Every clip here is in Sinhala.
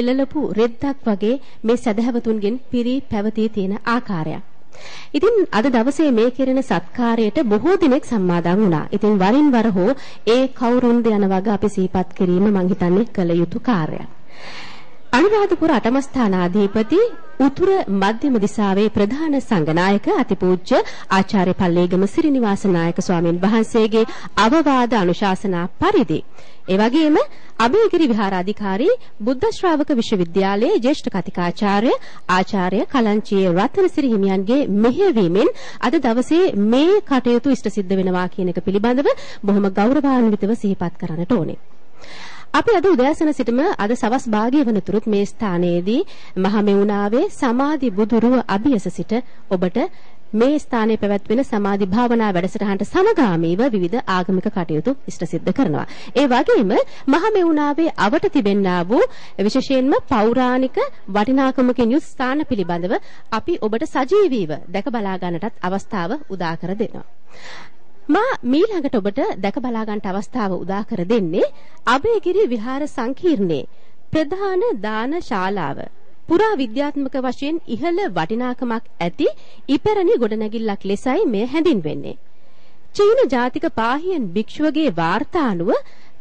එළලපු රෙද්දක් වගේ මේ සදහැවතුන්ගෙන් පිරී පැවතී තියෙන ආකාරයක්. ඉතින් අද දවසේ මේ කෙරෙන සත්කාරයට බොහෝ දිනෙක සම්මාදන් වුණා. ඉතින් වරින් වර හෝ ඒ කවුරුන්ද යන වග අපි සිහිපත් කිරීම මං හිතන්නේ කළ යුතු කාර්යයක්. අනුරාධපුර අටමස්ථානාධිපති උතුර මධ්‍යම දිසාවේ ප්‍රධාන සංඝනායක අතිපූජ්‍ය ආචාර්ය පල්ලේගම සිරිනිවාස නායක ස්වාමින් වහන්සේගේ අවවාද අනුශාසනා පරිදි එවැගේම අභයගිරි විහාරාධිකාරී බුද්ධ ශ්‍රාවක විශ්වවිද්‍යාලයේ ජ්‍යෙෂ්ඨ කතිකාචාර්ය ආචාර්ය කලංචී රත්නසිරි හිමියන්ගේ මෙහෙයවීමෙන් අද දවසේ මේ කටයුතු ඉෂ්ට සිද්ධ වෙනවා කියන එක පිළිබඳව බොහොම ගෞරවාන්විතව සිහිපත් කරන්නට ඕනේ. අපි අද උදෑසන සිටම අද සවස් භාගය වනතුරුත් මේ ස්ථානයේදී මහමෙවුනාවේ සමාධි බුදුරුව අභියස සිට ඔබට මේ ස්ථානයේ පැවැත්වෙන සමාධි භාවනා වැඩසටහනට සමගාමීව විවිධ ආගමික කටයුතු ඉෂ්ට සිද්ධ කරනවා. ඒ වගේම මහමෙවුනාවේ අවට තිබෙන්නා වූ විශේෂයෙන්ම පෞරාණික වටිනාකමකින් යුත් ස්ථාන පිළිබඳව අපි ඔබට සජීවීව දැක බලා ගන්නටත් අවස්ථාව උදා කර දෙනවා. මා මීළඟට ඔබට දැක බලා ගන්නට අවස්ථාව උදා කර දෙන්නේ අබේගිරි විහාර සංකීර්ණයේ ප්‍රධාන දාන ශාලාව. පුරා විද්‍යාත්මක වශයෙන් ඉහළ වටිනාකමක් ඇති ඉපැරණි ගොඩනැගිල්ලක් ලෙසයි මෙය හැඳින්වෙන්නේ. චීන ජාතික පාහියන් භික්ෂුවගේ වාර්තා අනුව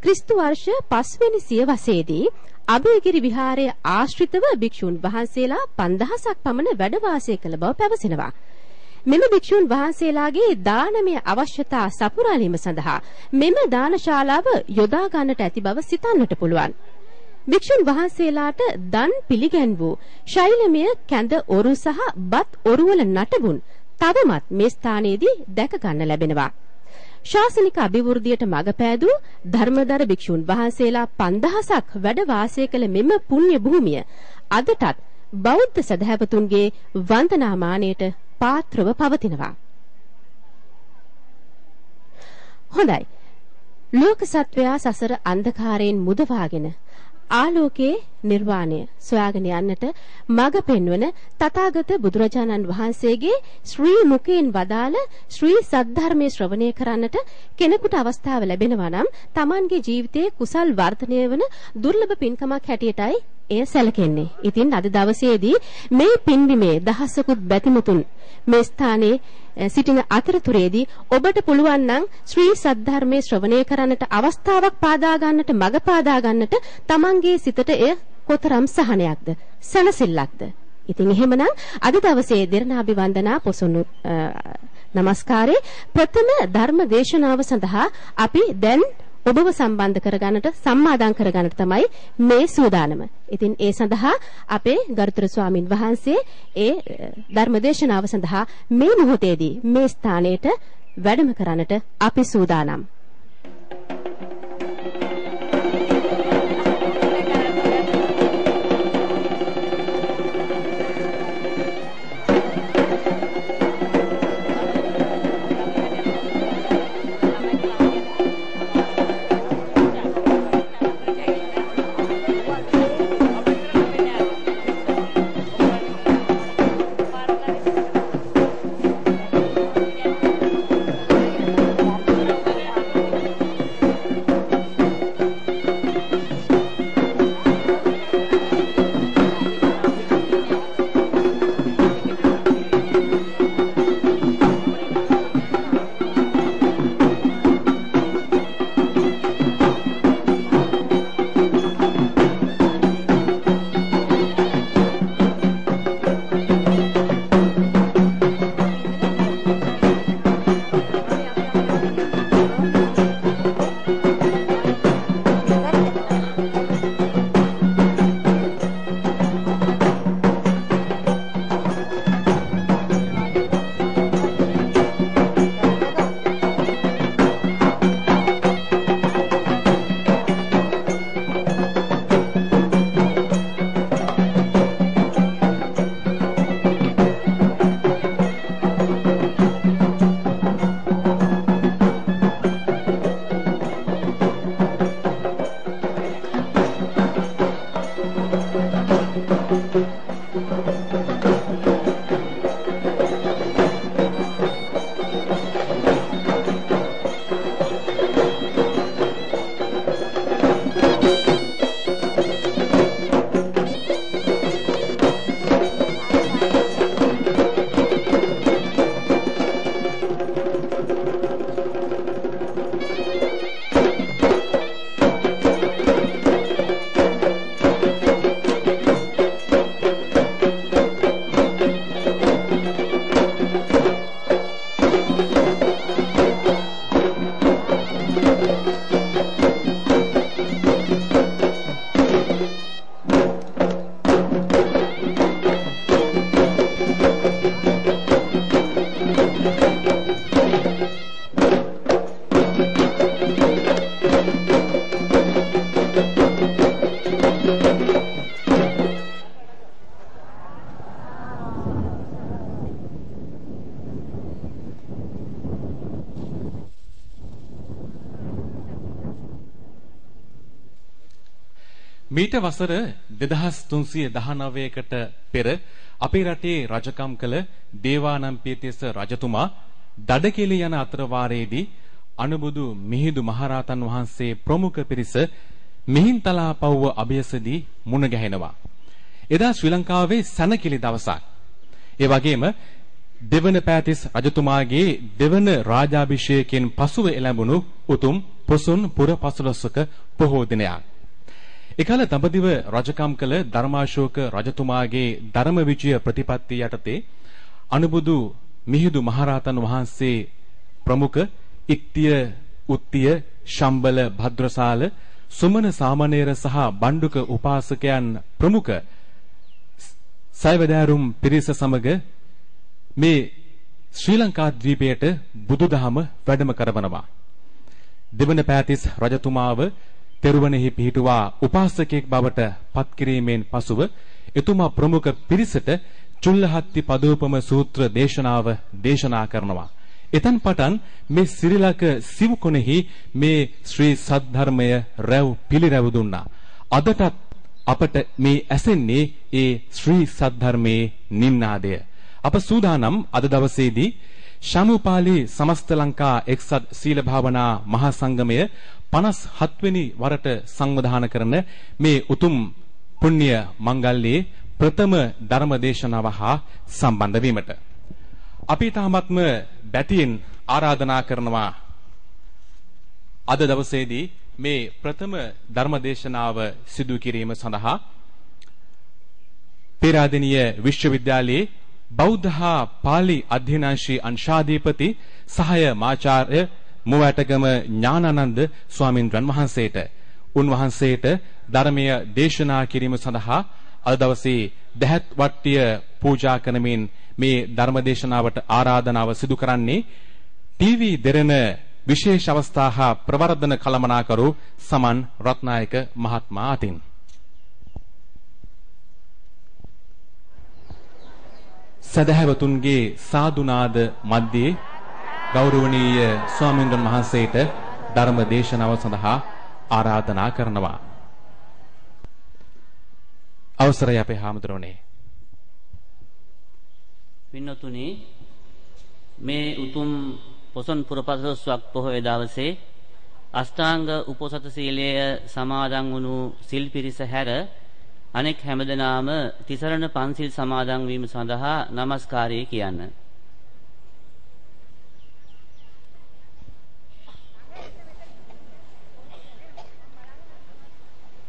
ක්‍රිස්තු වර්ෂ 5 වෙනි සියවසේදී අබේගිරි විහාරයේ ආශ්‍රිතව භික්ෂුන් වහන්සේලා 5000ක් පමණ වැඩ වාසය කළ බව පැවසෙනවා. මෙම භික්ෂුන් වහන්සේලාගේ දානමය අවශ්‍යතා සපුරාලීම සඳහා මෙම දානශාලාව යොදා ගන්නට ඇති බව සිතන්නට පුළුවන්. භික්ෂුන් වහන්සේලාට දන් පිළිගැන් වූ ශෛලමය කැඳ ඔරු සහ බත් ඔරුවල නටබුන් තවමත් මේ ස්ථානයේදී දැක ගන්න ලැබෙනවා. ශාසනික අභිවෘද්ධියට මඟ පෑදූ ධර්මදර භික්ෂුන් වහන්සේලා 5000ක් වැඩ වාසය කළ මෙම පුණ්‍ය භූමිය අදටත් බෞද්ධ සදහැවතුන්ගේ වන්දනාමානයට පාත්‍රව පවතිනවා. හොඳයි. ලෝක සත්වයා සසර අන්ධකාරයෙන් මුදවාගෙන ආලෝකයේ නිර්වාණය සොයාගෙන යන්නට මඟ පෙන්වන තථාගත බුදුරජාණන් වහන්සේගේ ශ්‍රී මුකයෙන් වදාළ ශ්‍රී සද්ධර්මයේ ශ්‍රවණය කරන්නට කෙනෙකුට අවස්ථාව ලැබෙනවා නම් Tamanගේ ජීවිතයේ කුසල් වර්ධනය වන දුර්ලභ පින්කමක් හැටියටයි එය සැලකෙන්නේ. ඉතින් අද දවසේදී මේ පින්බිමේ දහසකුත් බැතිමතුන් මේ ස්ථානයේ සිටින අතරතුරේදී ඔබට පුළුවන් නම් ශ්‍රී සද්ධර්මයේ ශ්‍රවණය කරන්නට අවස්ථාවක් පාදා ගන්නට මඟ පාදා ගන්නට තමන්ගේ සිතට එය කොතරම් සහනයක්ද සනසෙල්ලක්ද ඉතින් එහෙමනම් අද දවසේ දෙරණාභිවන්දනා පොසොන් නමස්කාරේ ප්‍රථම ධර්ම දේශනාව සඳහා අපි දැන් ඔබව සම්බන්ධ කරගන්නට සම්මාදම් කරගන්නට තමයි මේ සූදානම. ඉතින් ඒ සඳහා අපේ ගරුතර ස්වාමින් වහන්සේ ඒ ධර්ම දේශනාව සඳහා මේ මොහොතේදී මේ ස්ථානයට වැඩම කරන්නට අපි සූදානම්. මීට වසර 2319කට පෙර අපේ රටේ රජකම් කළ දේවානම් පියතිස්ස රජතුමා දඩකෙළි යන අතරවාරයේදී අනුබුදු මිහිඳු මහරහතන් වහන්සේ ප්‍රමුඛ පිරිස මිහින්තලා පව්ව අභයසදී මුණ ගැහෙනවා. එදා ශ්‍රී ලංකාවේ සැනකිලි දවසක්. ඒ වගේම දෙවන පෑතිස් රජතුමාගේ දෙවන රාජාභිෂේකයෙන් පසුව එළඹුණු උතුම් පොසොන් පුර පසළොස්වක පොහෝ දිනයක්. එකල දඹදිව රජකම් කළ ධර්මාශෝක රජතුමාගේ ධර්මවිචය ප්‍රතිපත්ති යටතේ අනුබුදු මිහිඳු මහරහතන් වහන්සේ ප්‍රමුඛ ඉක්තිය උත්තිය ශම්බල භද්‍රසාල සුමන සාමණේර සහ බණ්ඩුක උපාසකයන් ප්‍රමුඛ සයවැදෑරුම් පිරිස සමග මේ ශ්‍රී ලංකා ද්වීපයට බුදුදහම වැඩම කරවනවා. දෙවන පෑතිස් රජතුමාව තෙරුවනෙහි පිහිටුවා උපාසකයෙක් බවට පත්කිරීමෙන් පසුව එතුමා ප්‍රමුඛ පිරිසට චුල්ලහත්ති පදෝපම සූත්‍ර දේශනාව දේශනා කරනවා. එතන් පටන් මේ සිරිලක සිව්කොනෙහි මේ ශ්‍රී සද්ධර්මය රැව් පිළිරැව දුන්නා. අදටත් අපට මේ ඇසෙන්නේ ඒ ශ්‍රී සද්ධර්මයේ නින්නාදය. අප සූදානම් අද දවසේදී ශාමුපාලී සමස්ත ලංකා එක්සත් සීල භාවනා මහා සංගමය 57 වෙනි වරට සංවිධානය කරන මේ උතුම් පුණ්‍ය මංගල්‍යයේ ප්‍රථම ධර්ම දේශනාව හා සම්බන්ධ වීමට අපි තාමත්ම බැතියෙන් ආරාධනා කරනවා අද දවසේදී මේ ප්‍රථම ධර්මදේශනාව සිදු කිරීම සඳහා පේරාදෙණිය විශ්වවිද්‍යාලයේ බෞද්ධ හා pāli අධ්‍යනාංශී අංශාධිපති සහාය මාචාර්ය මුවැටගම ඥානানন্দ ස්වාමින්වන් වහන්සේට උන්වහන්සේට ධර්මීය දේශනා කිරීම සඳහා අද දවසේ දහත් වට්ටිය පූජා කරමින් මේ ධර්මදේශනාවට ආරාධනාව සිදු කරන්නේ ටීවී දෙරණ විශේෂ අවස්ථා හා ප්‍රවර්ධන කළමනාකරු සමන් රත්නායක මහත්මයා අතින් සදහැවතුන්ගේ සාදුනාද මැද්දේ ගෞරවනීය ස්වාමීන් වහන්සේට ධර්ම දේශනාව සඳහා ආරාධනා කරනවා. අවසරයි අපේ හාමුදුරනේ. පින්නතුනි මේ උතුම් පොසොන් පුරපසළොස්වක් පොහොය දවසේ අෂ්ටාංග උපෝසත සීලය සමාදන් වුණු සිල් පිරිස හැර අනෙක් හැමදෙනාම තිසරණ පන්සිල් සමාදන් වීම සඳහා নমස්කාරය කියන්න.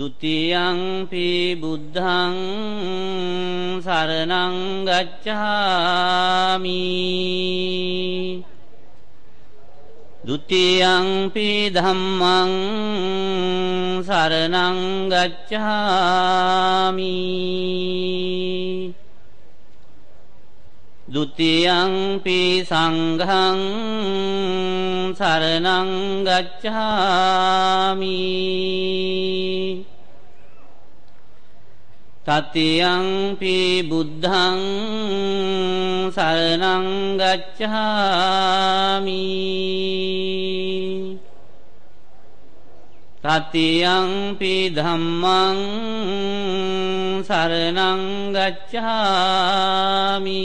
දුතියංපි බුද්ධං සරණං ගච්ඡාමි ဒုတိယံ පි ධම්මං සරණං ගච්ඡාමි ဒုတိယံ පි සංඝං සරණං ගච්ඡාමි තතියංපි බුද්ධං සරණං ගච්ඡාමි තතියංපි ධම්මං සරණං ගච්ඡාමි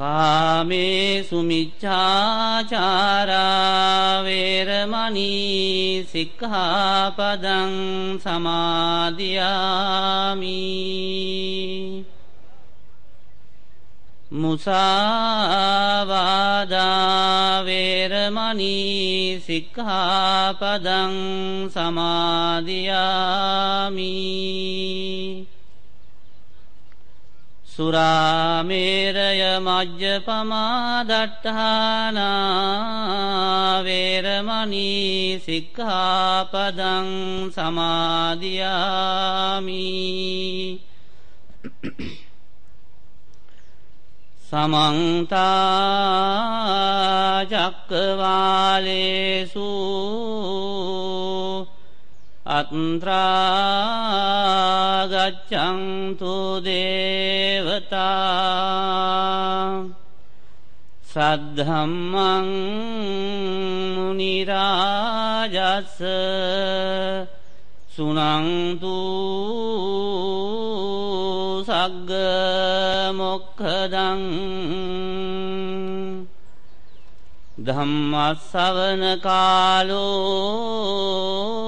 කාමේ සුමිච්චාචාරාවේරමනී සික්හාපදං සමාධයාමී මුසාවාදාවේරමනී සික්හාපදං සමාධයාමී සුරාමේරය මජ්්‍ය පමාදට්ඨානාවේරමනී සික්ඛාපදං සමාධයාමී සමන්තා චක්කවාලේසූ අත්‍රාගච්ඡන්තු දේවතා සද්ධම්මං මුනි රාජස් සුනන්තු සග්ග මොක්ඛදං ධම්මස්සවන කාලෝ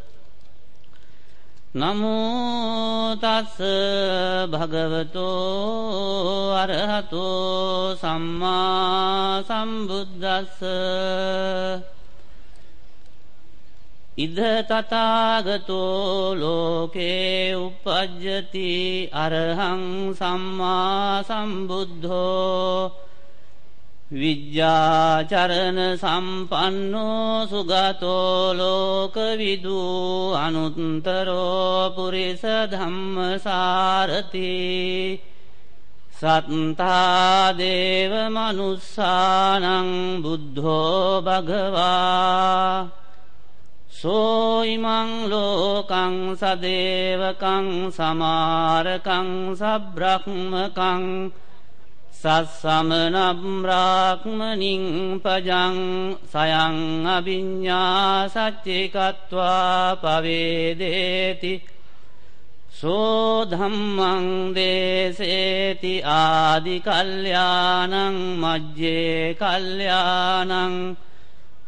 නමෝ තස් භගවතෝ අරහතෝ සම්මා සම්බුද්දස්ස ඉද තථාගතෝ ලෝකේ උපජ්ජති අරහං සම්මා සම්බුද්ධෝ විද්‍යාචරණ සම්පන්නෝ සුගතෝ ලෝකවිදූ අනුත්තරෝ පුරිස ධම්මසාරති සත්තා දේව මනුස්සානං බුද්ධෝ භගවා සෝයිමං ලෝකං සදේවකං සමාරකං සබ්‍රහ්මකං සස්සමනම්රාක්මනින් පජං සයං අභිඤ්ඤා සච්චිකත්වා පවේදේති සෝ ධම්මං දේසේති ආදි කල්යාණං මජ්ජේ කල්යාණං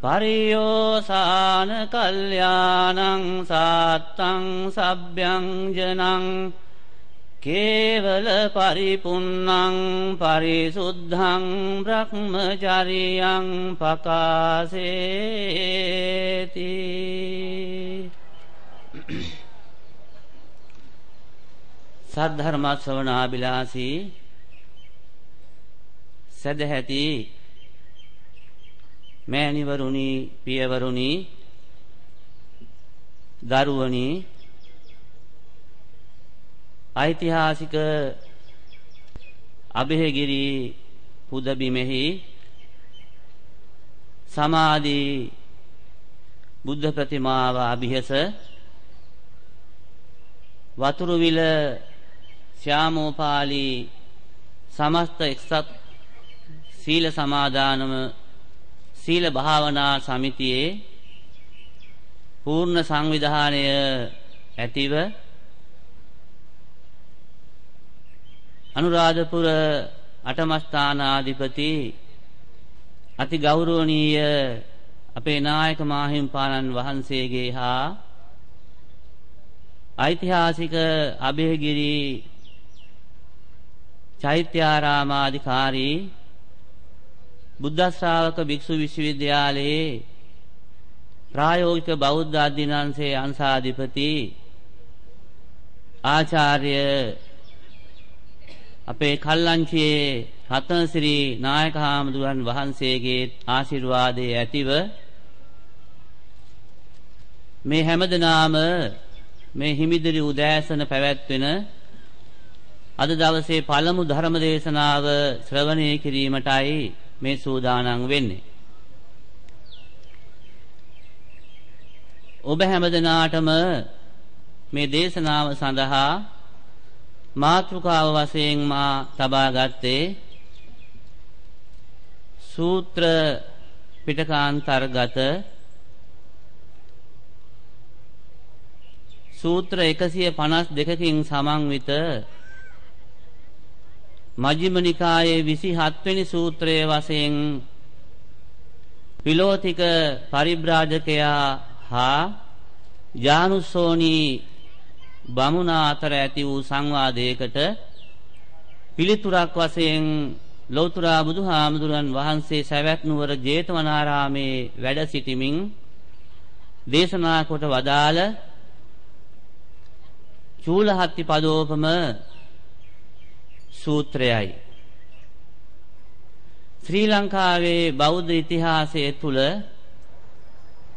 පරියෝසාන කල්යාණං සාත්තං සබ්බ්‍යං ජනං කේවල පරිපුන්නං පරිසුද්ධං බ්‍රහ්මචරියං පකාසේති සද්ධර්ම ශ්‍රවණාබිලාසී සදැහැති මෑණිවරුනි පියවරුනි දරුවනි ඓතිහාසික අභිහෙගිරි පුදබිමෙහි සමාධි බුද්ධ ප්‍රතිමාව අභිහස වතුරුවිල ශ්‍යාමෝපාලි සමස්ත එක්සත් සීල සමාදානම සීල භාවනා සමිතියේ පූර්ණ සංවිධානය ඇතිව අනුරාධපුර අටමස්ථානාධිපති අති ගෞරවනීය අපේ නායක මාහිම්පාණන් වහන්සේගේ හා ඓතිහාසික අභයගිරි චෛත්‍යාරාමාධිකාරී බුද්ධ ශ්‍රාවක භික්ෂු විශ්වවිද්‍යාලයේ ප්‍රායෝගික බෞද්ධ අධිනාංශයේ අංශාධිපති ආචාර්ය අපේ කල්ලංචියේ රතනසිරි නායක හාමුදුරන් වහන්සේගේ ආශිර්වාදයේ ඇතිව මේ හැමදෙනාම මේ හිමිදිරි උදෑසන පැවැත්වෙන අද දවසේ පළමු ධර්ම දේශනාව ශ්‍රවණය කිරීමටයි මේ සූදානම් වෙන්නේ. ඔබ හැමදෙනාටම මේ දේශනාව සඳහා මාතෘකාව වශයෙන් මා තබා ගත්තේ සූත්‍ර පිටකාන්තර්ගත සූත්‍ර 152කින් සමන්විත මජ්ක්‍ධිම නිකායේ 27 වෙනි සූත්‍රයේ වශයෙන් පිලෝතික පරිබ්‍රාජකයා හා ජානුසෝනි බමුණා අතර ඇති වූ සංවාදයකට පිළිතුරක් වශයෙන් ලෞතර බුදුහාමුදුරන් වහන්සේ සවැත් නුවර ජේතවනාරාමේ වැඩ සිටිමින් දේශනා කොට වදාළ චූලහත්ති පදෝපම සූත්‍රයයි ශ්‍රී ලංකාවේ බෞද්ධ ඉතිහාසය තුළ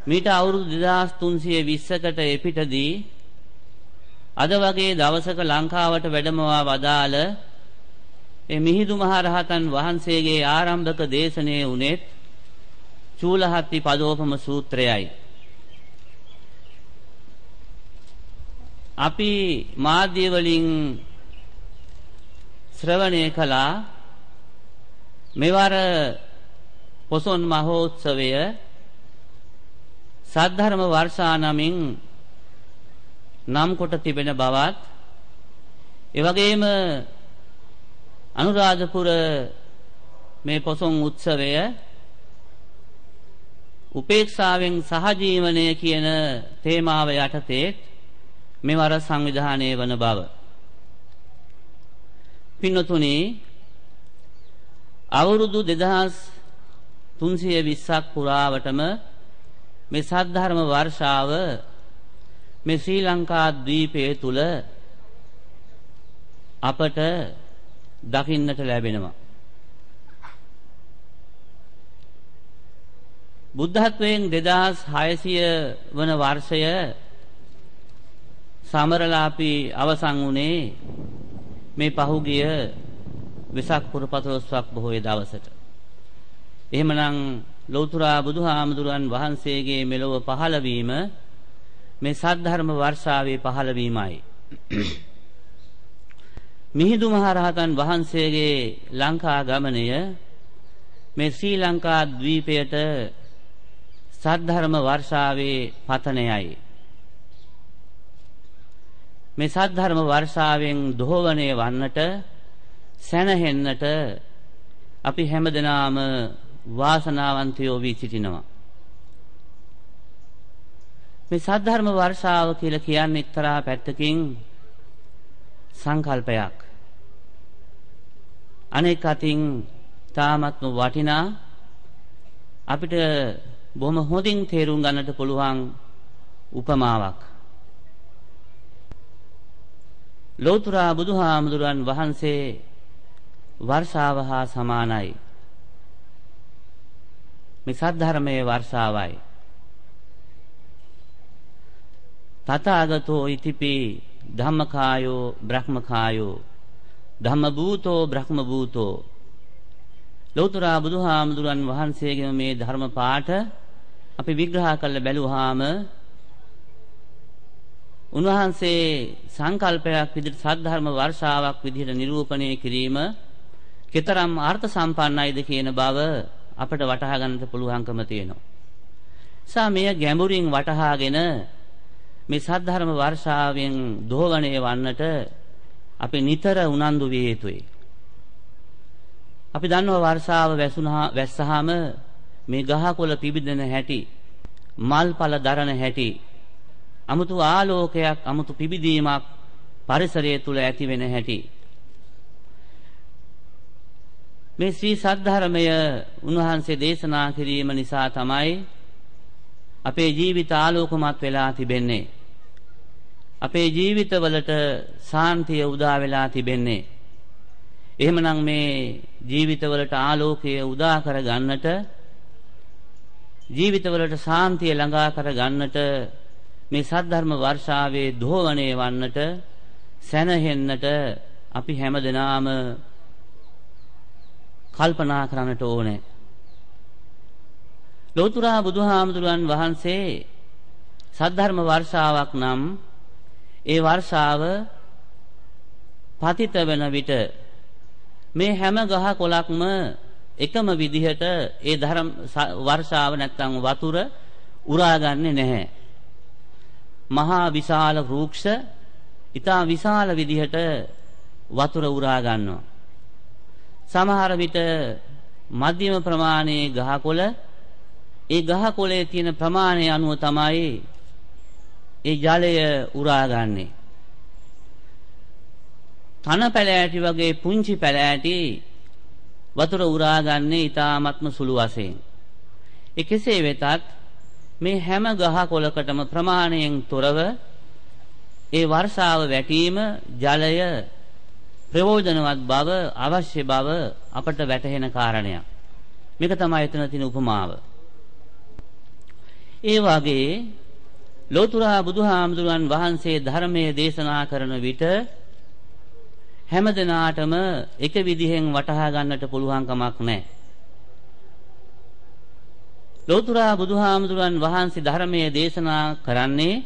මීට අවුරුදු 2320කට එපිටදී අද වගේ දවසක ලංකාවට වැඩමවා වදාළ ඒ මිහිඳු මහරහතන් වහන්සේගේ ආරම්භක දේශනේ උනේත් චූලහත්ති පදෝපම සූත්‍රයයි. අපි මාධ්‍ය වලින් ශ්‍රවණය කළා මෙවර පොසොන් මහෝත්සවය සද්ධර්ම වර්ෂා නමින් නම් කොට තිබෙන බවත් එවැගේම අනුරාධපුර මේ පොසොන් උත්සවය උපේක්ෂාවෙන් සහජීවනය කියන තේමාව යටතේ මෙවර සංවිධානය වන බව. පින්නතුනි අවුරුදු 2320ක් පුරාවටම මේ සද්ධර්ම වර්ෂාව මේ ශ්‍රී ලංකා ද්වීපයේ තුල අපට දකින්නට ලැබෙනවා බුද්ධත්වයෙන් 2600 වන වර්ෂය සමරලාපි අවසන් වුණේ මේ පහුගිය වෙසක් පුරපතලොස්වක් බොහෝයේ දවසට. එහෙමනම් ලෞතර බුදුහාමුදුරන් වහන්සේගේ මෙලොව පහළවීම මේ සද්ධර්ම වර්ෂාවේ පහළවීමයි. මිහිඳු මහරහතන් වහන්සේගේ ලංකා ගමනය මේ ශ්‍රී ලංකා ද්වීපයට සද්ධර්ම වර්ෂාවේ පතනයයි. මේ සද්ධර්ම වර්ෂාවෙන් දෝවණය වන්නට සැනහෙන්නට අපි හැමදෙනාම වාසනාවන්තයෝ වී සිටිනවා. මේ සද්ධර්ම වර්ෂාව කියලා කියන්නේ එක්තරා පැත්තකින් සංකල්පයක්. අනෙක් අතින් තාමත්ම වටිනා අපිට බොහොම හොඳින් තේරුම් ගන්නට පුළුවන් උපමාවක්. ලෝතර බුදුහාමුදුරන් වහන්සේ වර්ෂාව හා සමානයි. මේ සද්ධර්මයේ වර්ෂාවයි. තථාගතෝ ඉතිපි ධම්මකායෝ බ්‍රහ්මකායෝ ධම්මභූතෝ බ්‍රහ්මභූතෝ ලෞතර බුදුහාමුදුරන් වහන්සේගේ මේ ධර්ම පාඨ අපි විග්‍රහ කරලා බැලුවාම උන්වහන්සේ සංකල්පයක් විදිහට සද්ධර්ම වර්ෂාවක් විදිහට නිරූපණය කිරීම කතරම් අර්ථ සම්පන්නයිද කියන බව අපට වටහා ගන්නට පුළුවන්කම තියෙනවා. සා මෙය ගැඹුරින් වටහාගෙන මේ සද්ධර්ම වර්ෂාවෙන් දෝවණය වන්නට අපි නිතර උනන්දු විය යුතුයි. අපි දන්නවා වර්ෂාව වැසුණා වැස්සහම මේ ගහකොළ පිබිදෙන හැටි, මල්පල දරන හැටි, 아무තු ආලෝකයක්, 아무තු පිබිදීමක් පරිසරය තුල ඇති වෙන හැටි. මේ ශ්‍රී සද්ධර්මය උන්වහන්සේ දේශනා කිරීම නිසා තමයි අපේ ජීවිත ආලෝකමත් වෙලා තිබෙන්නේ. අපේ ජීවිතවලට සාන්තිය උදා වෙලා තිබෙන්නේ. එහෙමනම් මේ ජීවිතවලට ආලෝකය උදා කර ගන්නට ජීවිතවලට සාන්තිය ළඟා කර ගන්නට මේ සද්ධර්ම වර්ෂාවේ දෝවණේ වන්නට සැනහෙන්නට අපි හැමදෙනාම කල්පනා කරන්නට ඕනේ. ලෝතුරා බුදුහාමුදුරන් වහන්සේ සද්ධර්ම වර්ෂාවක් නම් ඒ වර්ෂාව පතිත වෙන විට මේ හැම ගහ කොළක්ම එකම විදිහට ඒ ධර්ම වර්ෂාව නැත්තම් වතුර උරාගන්නේ නැහැ. මහා විශාල වෘක්ෂ ඊටා විශාල විදිහට වතුර උරා ගන්නවා. සමහර විට මධ්‍යම ප්‍රමාණයේ ගහකොළ ඒ ගහකොළේ තියෙන ප්‍රමාණය අනුව තමයි ඒ ජලය උරාගන්නේ. තන පැලෑටි වගේ පුංචි පැලෑටි වතුර උරාගන්නේ ඊ타ත්ම සුළු වශයෙන්. ඒ කෙසේ වෙතත් මේ හැම ගහ කොළකටම ප්‍රමාණයෙන් තොරව ඒ වර්ෂාව වැටීම ජලය ප්‍රයෝජනවත් බව අවශ්‍ය බව අපට වැටහෙන කාරණයක්. මේක තමයි එතන තියෙන උපමාව. ඒ වගේ ලෝතුරා බුදුහාමුදුරන් වහන්සේ ධර්මයේ දේශනා කරන විට හැම දිනාටම එක විදිහෙන් වටහා ගන්නට පුළුවන් කමක් නැහැ. ලෝතුරා බුදුහාමුදුරන් වහන්සේ ධර්මයේ දේශනා කරන්නේ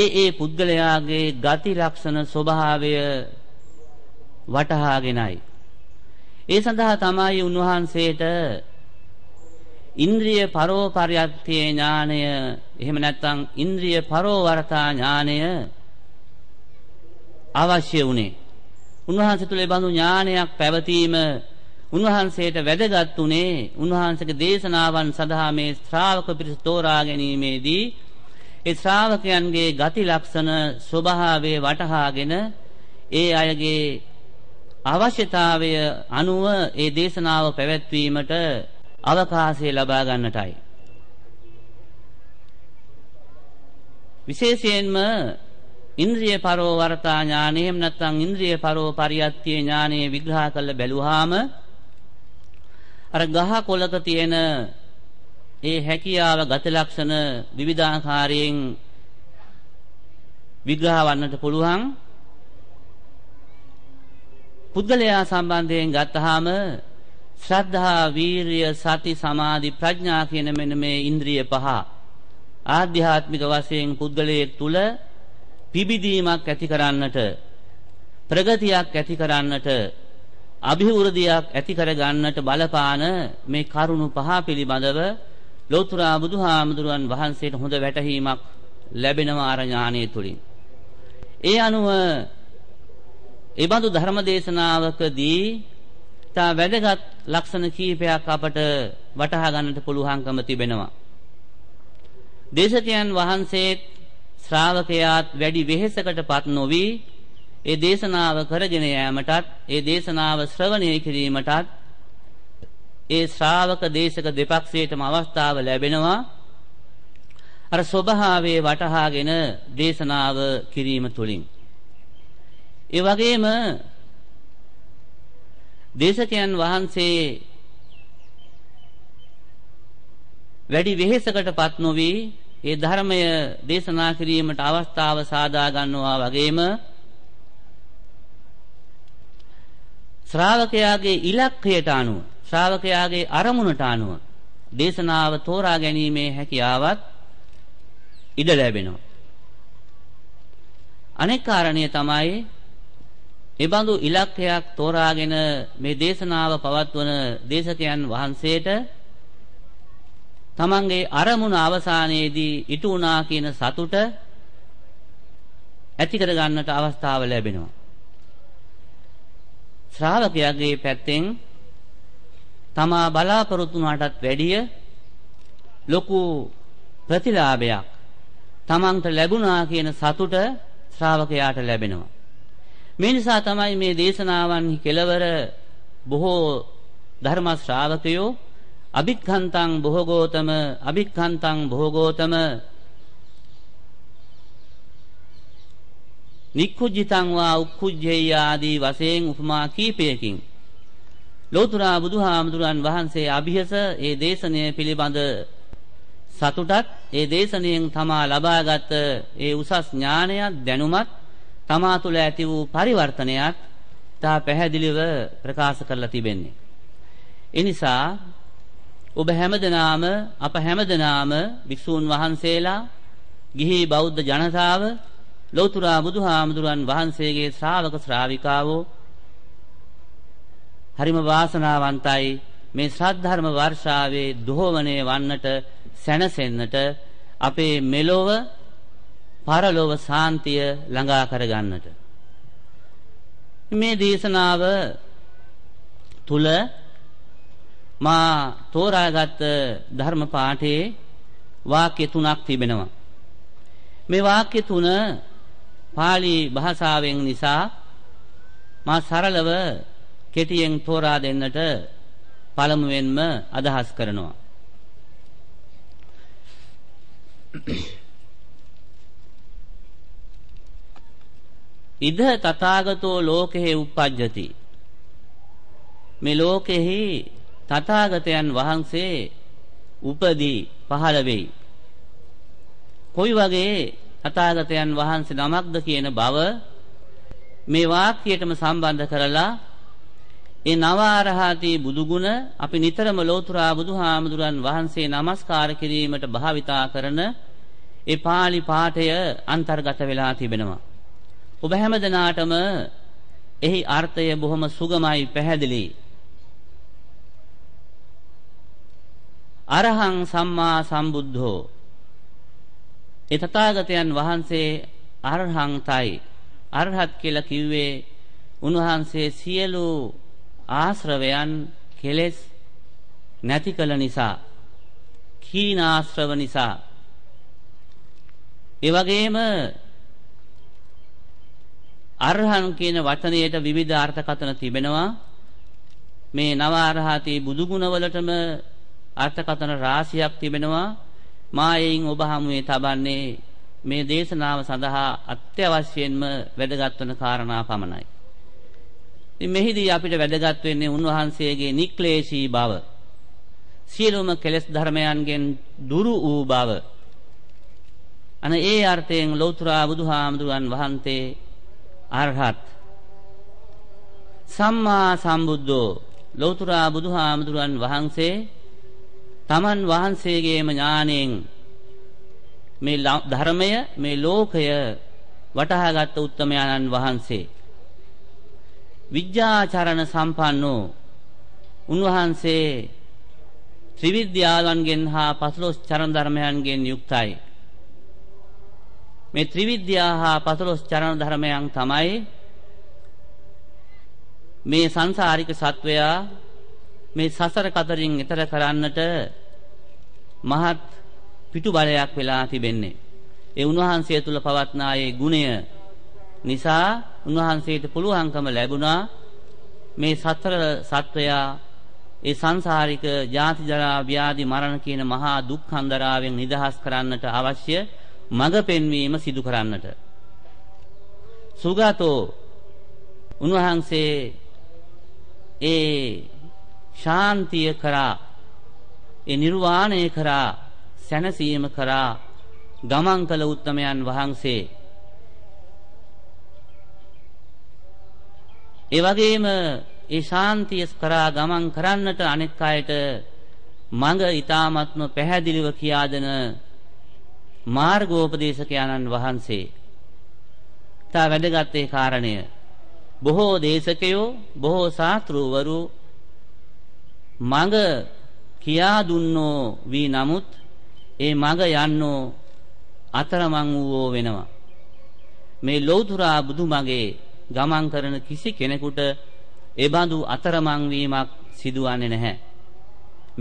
ඒ ඒ පුද්ගලයාගේ ගති ලක්ෂණ ස්වභාවය වටහාගෙනයි. ඒ සඳහා තමයි උන්වහන්සේට ඉන්ද්‍රිය පරෝපරියත්තේ ඥානය එහෙම නැත්නම් ඉන්ද්‍රිය පරෝවර්තා ඥානය අවශ්‍ය වුණේ උන්වහන්සේ තුල බඳු ඥානයක් පැවතීම උන්වහන්සේට වැදගත් උනේ උන්වහන්සේගේ දේශනාවන් සඳහා මේ ශ්‍රාවක පිරිස තෝරා ගැනීමේදී ඒ ශ්‍රාවකයන්ගේ ගති ලක්ෂණ ස්වභාවය වටහාගෙන ඒ අයගේ අවශ්‍යතාවය අනුව ඒ දේශනාව පැවැත්වීමට අවකාශය ලබා ගන්නටයි. විශේෂයෙන්ම ඉන්ද්‍රිය පරෝ වර්තා ඥානෙ එහෙම නැත්නම් ඉන්ද්‍රිය පරෝ පරියත්‍ය ඥානෙ විග්‍රහ කරලා බැලුවාම අර ගහ කොළක තියෙන ඒ හැකියාව ගත ලක්ෂණ විවිධාකාරයෙන් විග්‍රහ වන්නට පුළුවන් පුද්ගලයා සම්බන්ධයෙන් ගත්තාම ශ්‍රද්ධා, වීරිය, සති, සමාධි, ප්‍රඥා කියන මෙන්න මේ ඉන්ද්‍රිය පහ ආධ්‍යාත්මික වශයෙන් පුද්ගලයෙක් තුල පිබිදීමක් ඇති කරන්නට ප්‍රගතියක් ඇති කරන්නට අභිවෘද්ධියක් ඇති කර ගන්නට බලපාන මේ කරුණු පහ පිළිබඳව ලෞතර බුදුහාමුදුරන් වහන්සේට හොඳ වැටහීමක් ලැබෙනවා අර ඥානය තුලින්. ඒ අනුව ඒබඳු ධර්ම දේශනාවකදී තා වැදගත් ලක්ෂණ කීපයක් අපට වටහා ගන්නට පුළුවන්කම තිබෙනවා. දේශකයන් වහන්සේත් ශ්‍රාවකයාත් වැඩි වෙහෙසකටපත් නොවි ඒ දේශනාව කරගෙන යාමටත් ඒ දේශනාව ශ්‍රවණය කිරීමටත් ඒ ශ්‍රාවක දේශක දෙපක්ෂයටම අවස්ථාව ලැබෙනවා අර ස්වභාවයේ වටහාගෙන දේශනාව කිරීම තුලින් ඒ වගේම දේශකයන් වහන්සේ වැඩි වෙහෙසකටපත් නොවි ඒ ධර්මය දේශනා කිරීමට අවස්ථාව සාදා ගන්නවා වගේම ශ්‍රාවකයාගේ ඉලක්කයට අනුව ශ්‍රාවකයාගේ අරමුණට අනුව දේශනාව තෝරා ගැනීමේ හැකියාවත් ඉඩ ලැබෙනවා අනෙක් කාරණය තමයි එබඳු ඉලක්කයක් තෝරාගෙන මේ දේශනාව පවත්වන දේශකයන් වහන්සේට තමන්ගේ අරමුණ අවසානයේදී ඉටු වුණා කියන සතුට ඇති කර ගන්නට අවස්ථාව ලැබෙනවා. ශ්‍රාවකයාගේ පැත්තෙන් තමා බලාපොරොත්තු වුණාටත් වැඩිය ලොකු ප්‍රතිලාභයක් තමන්ට ලැබුණා කියන සතුට ශ්‍රාවකයාට ලැබෙනවා. මේ නිසා තමයි මේ දේශනාවන්හි කෙලවර බොහෝ ධර්ම ශ්‍රාවකයෝ අභික්ඛන්තං භෝගෝතම අභික්ඛන්තං භෝගෝතම නික්කුජිතං වා උක්කුජ්ජේය ආදී වශයෙන් උපමා කීපයකින් ලෝතුරා බුදුහාමුදුරන් වහන්සේ අභිහස ඒ දේශනය පිළිබඳ සතුටත් ඒ දේශනයෙන් තමා ලබාගත් ඒ උසස් ඥානයත් දැනුමත් තමා තුළ ඇති වූ පරිවර්තනයත් තා පැහැදිලිව ප්‍රකාශ කරලා තිබෙන්නේ. ඒ නිසා ඔබ හැමදෙනාම අප හැමදෙනාම වික්ෂූන් වහන්සේලා ගිහි බෞද්ධ ජනතාව ලෞතුරා බුදුහාමුදුරන් වහන්සේගේ ශ්‍රාවක ශ්‍රාවිකාවෝ හරිම වාසනාවන්තයි මේ සද්ධර්ම වර්ෂාවේ දොහවණේ වන්නට සැනසෙන්නට අපේ මෙලොව පරලොව සාන්තිය ළඟා කරගන්නට මේ දේශනාව තුල මා තෝරාගත් ධර්ම පාඨයේ වාක්‍ය තුනක් තිබෙනවා මේ වාක්‍ය තුන pāli භාෂාවෙන් නිසා මා සරලව කෙටියෙන් තෝරා දෙන්නට පළමුවෙන්ම අදහස් කරනවා ඉද තථාගතෝ ලෝකෙහි උප්පජ්ජති මේ ලෝකෙහි තථාගතයන් වහන්සේ උපදී පහළ වෙයි කොයි වගේ තථාගතයන් වහන්සේ නමක්ද කියන බව මේ වාක්‍යයටම සම්බන්ධ කරලා ඒ නවාරහතී බුදුගුණ අපි නිතරම ලෝතුරා බුදුහාමුදුරන් වහන්සේ নমස්කාර කිරීමට භාවිතා කරන ඒ pāli පාඨය අන්තර්ගත වෙලා තිබෙනවා ඔබ හැම දෙනාටම එහි අර්ථය බොහොම සුගමයි පැහැදිලි. අරහං සම්මා සම්බුද්ධෝ ඒ තථාගතයන් වහන්සේ අරහංතයි අරහත් කියලා කිව්වේ උන්වහන්සේ සියලු ආශ්‍රවයන් කෙලෙස් නැති කළ නිසා කීනාශ්‍රව නිසා ඒ වගේම අරහන් කියන වචනයට විවිධ අර්ථකථන තිබෙනවා. මේ නව අරහතේ බුදු ගුණවලටම අර්ථකථන රාශියක් තිබෙනවා. මායෙන් ඔබ හමුවේ තබන්නේ මේ දේශනාව සඳහා අත්‍යවශ්‍යයෙන්ම වැදගත් වන කාරණා පමණයි. ඉතින් මෙහිදී අපිට වැදගත් වෙන්නේ උන්වහන්සේගේ නික්ලේශී බව. සියලුම කෙලෙස් ධර්මයන්ගෙන් දුරු වූ බව. අන ඒ අර්ථයෙන් ලෞතර බුදුහාමුදුරන් වහන්සේ අරහත් සම්මා සම්බුද්ධෝ ලෞතර බුදුහාමුදුරන් වහන්සේ තමන් වහන්සේගේම ඥාණයෙන් මේ ධර්මය මේ ලෝකය වටහාගත් උත්තමයන්න් වහන්සේ විද්‍යාචරණ සම්පන්නෝ උන්වහන්සේ ත්‍රිවිද්‍යාවන්ගෙන් හා පසළොස් චරණ ධර්මයන්ගෙන් යුක්තයි මේ ත්‍රිවිද්‍යා හා පසළොස් චරණ ධර්මයන් තමයි මේ සංසාරික සත්වයා මේ සසර කතරින් එතර කරන්නට මහත් පිටුබලයක් වෙලා තිබෙන්නේ. ඒ උන්වහන්සේ තුල පවත්නා ඒ ගුණය නිසා උන්වහන්සේට පුළුවන්කම ලැබුණා මේ සතර සත්වයා ඒ සංසාරික ජාති ජරා ව්‍යාධි මරණ කියන මහා දුක්ඛන්දරාවෙන් නිදහස් කරන්නට අවශ්‍ය මඟ පෙන්වීම සිදු කරන්නට සුගතෝ උන්වහන්සේ ඒ ශාන්තිය කරා ඒ නිර්වාණය කරා සැනසීම කරා ගමන් කළ උත්තමයන් වහන්සේ ඒ වගේම ඒ ශාන්තිය කරා ගමන් කරන්නට අනෙක් අයට මඟ ඊ타මත්ම පැහැදිලිව කියා දෙන මාර්ගෝපදේශකයාණන් වහන්සේ තා වැඩගත් ඒ කාරණය බොහෝ දේශකයෝ බොහෝ ශාස්ත්‍රවරු මඟ කියා දුන්නෝ වී නමුත් ඒ මඟ යන්නෝ අතරමං වූවෝ වෙනවා මේ ලෞතුරා බුදු මගේ ගමන් කරන කිසි කෙනෙකුට එබඳු අතරමං වීමක් සිදුවන්නේ නැහැ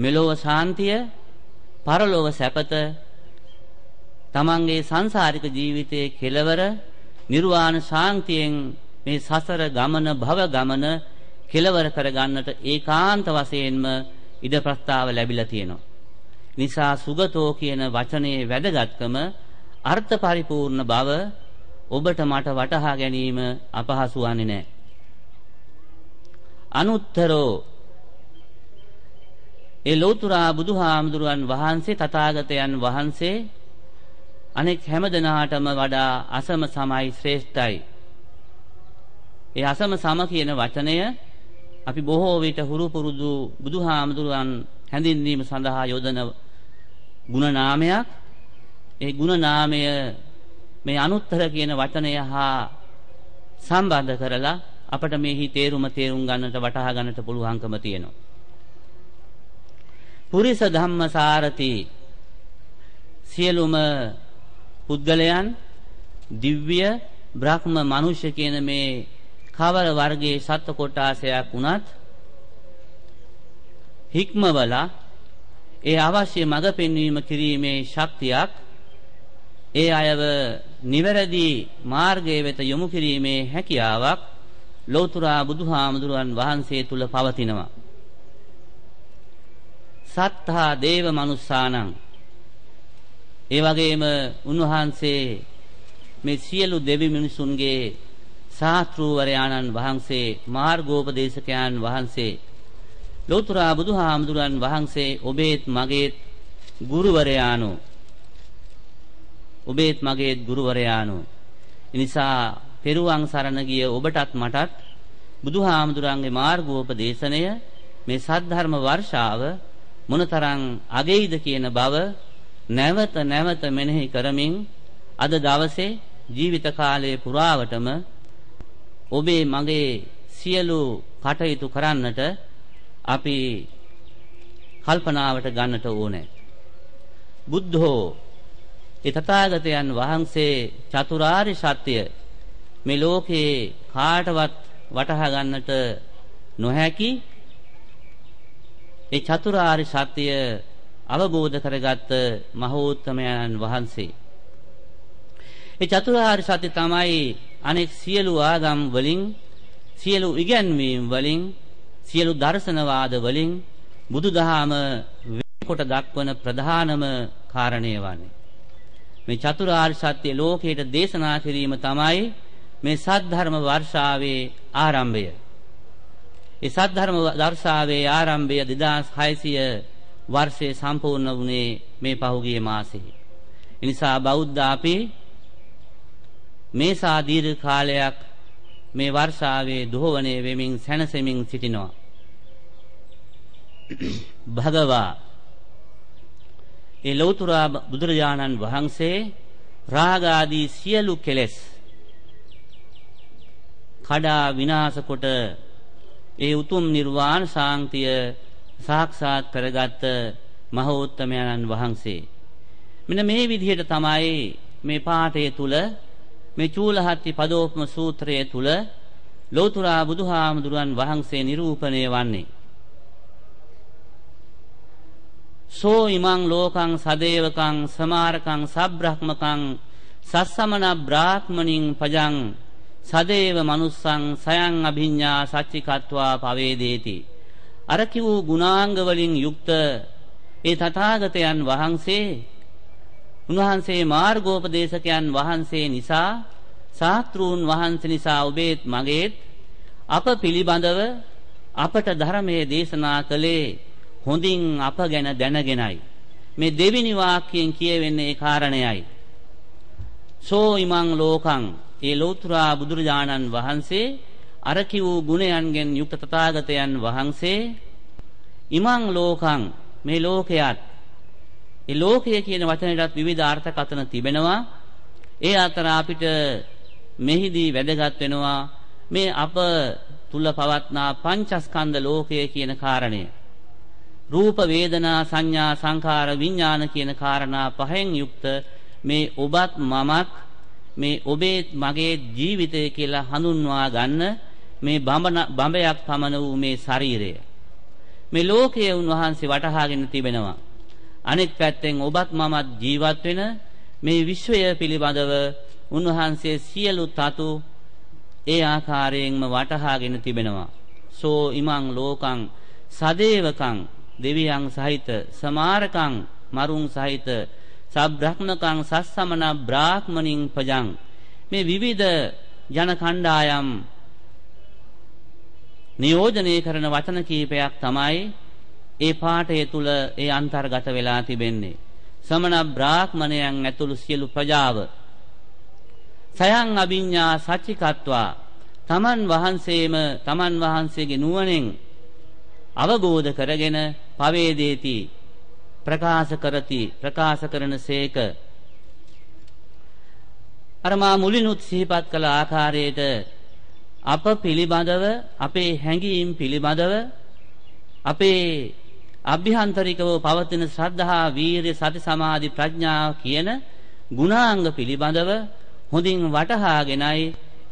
මෙලොව ශාන්තිය පරලොව සැපත තමන්ගේ සංසාරික ජීවිතයේ කෙලවර නිර්වාණ ශාන්තියෙන් මේ සසර ගමන භව ගමන කෙලවර කරගන්නට ඒකාන්ත වශයෙන්ම ඉඩ ප්‍රස්තාව ලැබිලා තියෙනවා. නිසා සුගතෝ කියන වචනේ වැදගත්කම අර්ථ පරිපූර්ණ බව ඔබට මට වටහා ගැනීම අපහසු වන්නේ නැහැ. අනුත්තරෝ ඒ ලෝතුරා බුදුහාමුදුරුවන් වහන්සේ තථාගතයන් වහන්සේ අනෙක් හැම දෙනාටම වඩා අසම සමයි ශ්‍රේෂ්ඨයි. ඒ අසම සම කියන වචනය අපි බොහෝ විට හුරු පුරුදු බුදුහාමුදුරන් හැඳින්වීම සඳහා යොදන ගුණ නාමයක්. ඒ ගුණ නාමය මේ අනුත්තර කියන වචනය හා සම්බන්ධ කරලා අපට මේ හි තේරුම තේරුම් ගන්නට වටහා ගන්නට පුළුවන්කම තියෙනවා. පුරිස ධම්ම සාරති සියලුම පුද්ගලයන් දිව්‍ය බ්‍රහ්ම මනුෂ්‍ය කියන මේ කවර වර්ගයේ සත්ව කොටාසයක් වුණත් හික්මවලා ඒ අවශ්‍ය මඟ පෙන්වීම කිරීමේ ශක්තියක් ඒ අයව නිවැරදි මාර්ගයේ වෙත යොමු කිරීමේ හැකියාවක් ලෞතුරා බුදුහාමුදුරන් වහන්සේ තුල පවතිනවා සත්තා දේව මනුස්සානං ඒ වගේම උන්වහන්සේ මේ සියලු දෙවි මිනිසුන්ගේ ශාස්ත්‍රූවරයාණන් වහන්සේ මාර්ගෝපදේශකයන් වහන්සේ ලෝතර බුදුහාමුදුරන් වහන්සේ ඔබේත් මගේත් ගුරුවරයාණෝ ඔබේත් මගේත් ගුරුවරයාණෝ එනිසා පෙරුවන් සරණ ගිය ඔබටත් මටත් බුදුහාමුදුරන්ගේ මාර්ගෝපදේශනය මේ සද්ධර්ම වර්ෂාව මොනතරම් අගෙයිද කියන බව නැවත නැවත මෙනෙහි කරමින් අද දවසේ ජීවිත කාලයේ පුරාවටම ඔබේ මගේ සියලු කටයුතු කරන්නට අපි කල්පනාවට ගන්නට ඕනේ. බුද්ධෝ ඒ තථාගතයන් වහන්සේ චතුරාර්ය සත්‍ය මේ ලෝකේ කාටවත් වටහා ගන්නට නොහැකි ඒ චතුරාර්ය සත්‍ය අවබෝධ කරගත් මහෝත්තමයන්න් වහන්සේ. ඒ චතුරාර්ය සත්‍ය තමයි අනෙක් සියලු ආගම් වලින් සියලු ඉගැන්වීම් වලින් සියලු දර්ශනවාද වලින් බුදුදහම වෙකොට දක්වන ප්‍රධානම කාරණය වන්නේ මේ චතුරාර්ය සත්‍ය ලෝකයට දේශනා කිරීම තමයි මේ සද්ධර්ම වර්ෂාවේ ආරම්භය. ඒ සද්ධර්ම වර්ෂාවේ ආරම්භය 2600 වර්ෂය සම්පූර්ණ වුණේ මේ පහුගිය මාසයේ. එනිසා බෞද්ධ අපි මේ සාදීර්ඝ කාලයක් මේ වර්ෂාවේ දෝවණේ වෙමින් සැනසෙමින් සිටිනවා. භගවා ඒ ලෞතර බුදුරජාණන් වහන්සේ රාග ආදී සියලු කෙලෙස් කඩා විනාශ කොට ඒ උතුම් නිර්වාණ සාන්තිය සාක්ෂාත් කරගත් මහෞත්තමයන්න් වහන්සේ. මෙන්න මේ විදිහට තමයි මේ පාඨය තුල මේ චූලහත්ති පදෝපම සූත්‍රය තුල ලෞතර බුදුහාමුදුරන් වහන්සේ නිරූපණය වන්නේ. සෝ ඉමං ලෝකං සදේවකං සමාරකං සබ්‍රහ්මකං සස්සමන බ්‍රාහ්මණින් පජං සදේව මනුස්සං සයං අභිඤ්ඤා සච්චිකත්වා පවේදේති අර කිව් ගුණාංග වලින් යුක්ත ඒ තථාගතයන් වහන්සේ උන්වහන්සේ මාර්ගෝපදේශකයන් වහන්සේ නිසා ශාස්ත්‍රූන් වහන්සේ නිසා ඔබේත් මගේත් අප පිළිබඳව අපට ධර්මයේ දේශනා කළේ හොඳින් අප ගැන දැනගෙනයි මේ දෙවිනි වාක්‍යයෙන් කියවෙන්නේ ඒ කාරණයයි සෝ ඉමං ලෝකං ඒ ලෞතර බුදුරජාණන් වහන්සේ අර කිවූ ගුණයන්ගෙන් යුක්ත තථාගතයන් වහන්සේ ඉමං ලෝකං මේ ලෝකයට ඒ ලෝකය කියන වචනයටත් විවිධ අර්ථකථන තිබෙනවා ඒ අතර අපිට මෙහිදී වැදගත් වෙනවා මේ අප තුල පවත්නා පංචස්කන්ධ ලෝකය කියන කාරණය රූප වේදනා සංඥා සංඛාර විඥාන කියන කාරණා පහෙන් යුක්ත මේ ඔබත් මමත් මේ ඔබේ මගේ ජීවිතය කියලා හඳුන්වා ගන්න මේ බඹයක් පමණ වූ මේ ශරීරය මේ ලෝකයේ උන්වහන්සේ වටහාගෙන තිබෙනවා අනෙක් පැත්තෙන් ඔබත් මමත් ජීවත් වෙන මේ විශ්වය පිළිබඳව උන්වහන්සේ සියලු තතු ඒ ආකාරයෙන්ම වටහාගෙන තිබෙනවා සෝ ඉමං ලෝකං සදේවකං දෙවියන් සහිත සමාරකං මරුන් සහිත සබ්‍රහ්මකං සස්සමන බ්‍රාහ්මණින් පජං මේ විවිධ ජන කණ්ඩායම් නියෝජනය කරන වචන කීපයක් තමයි ඒ පාඨය තුල ඒ අන්තර්ගත වෙලා තිබෙන්නේ. සමන බ්‍රාහ්මණයන් ඇතුළු සියලු ප්‍රජාව සයන් අභිඤ්ඤා සච්චිකත්වා තමන් වහන්සේම තමන් වහන්සේගේ නුවණෙන් අවබෝධ කරගෙන පවේදේති ප්‍රකාශ කරති ප්‍රකාශ කරන සේක අර මා මුලිනුත් සිහිපත් කළ ආකාරයට අප පිළිබඳව අපේ හැඟීම් පිළිබඳව අපේ අභ්‍යන්තරිකව පවතින ශ්‍රද්ධා, වීරිය, සති, සමාධි, ප්‍රඥා කියන ගුණාංග පිළිබඳව හොඳින් වටහාගෙනයි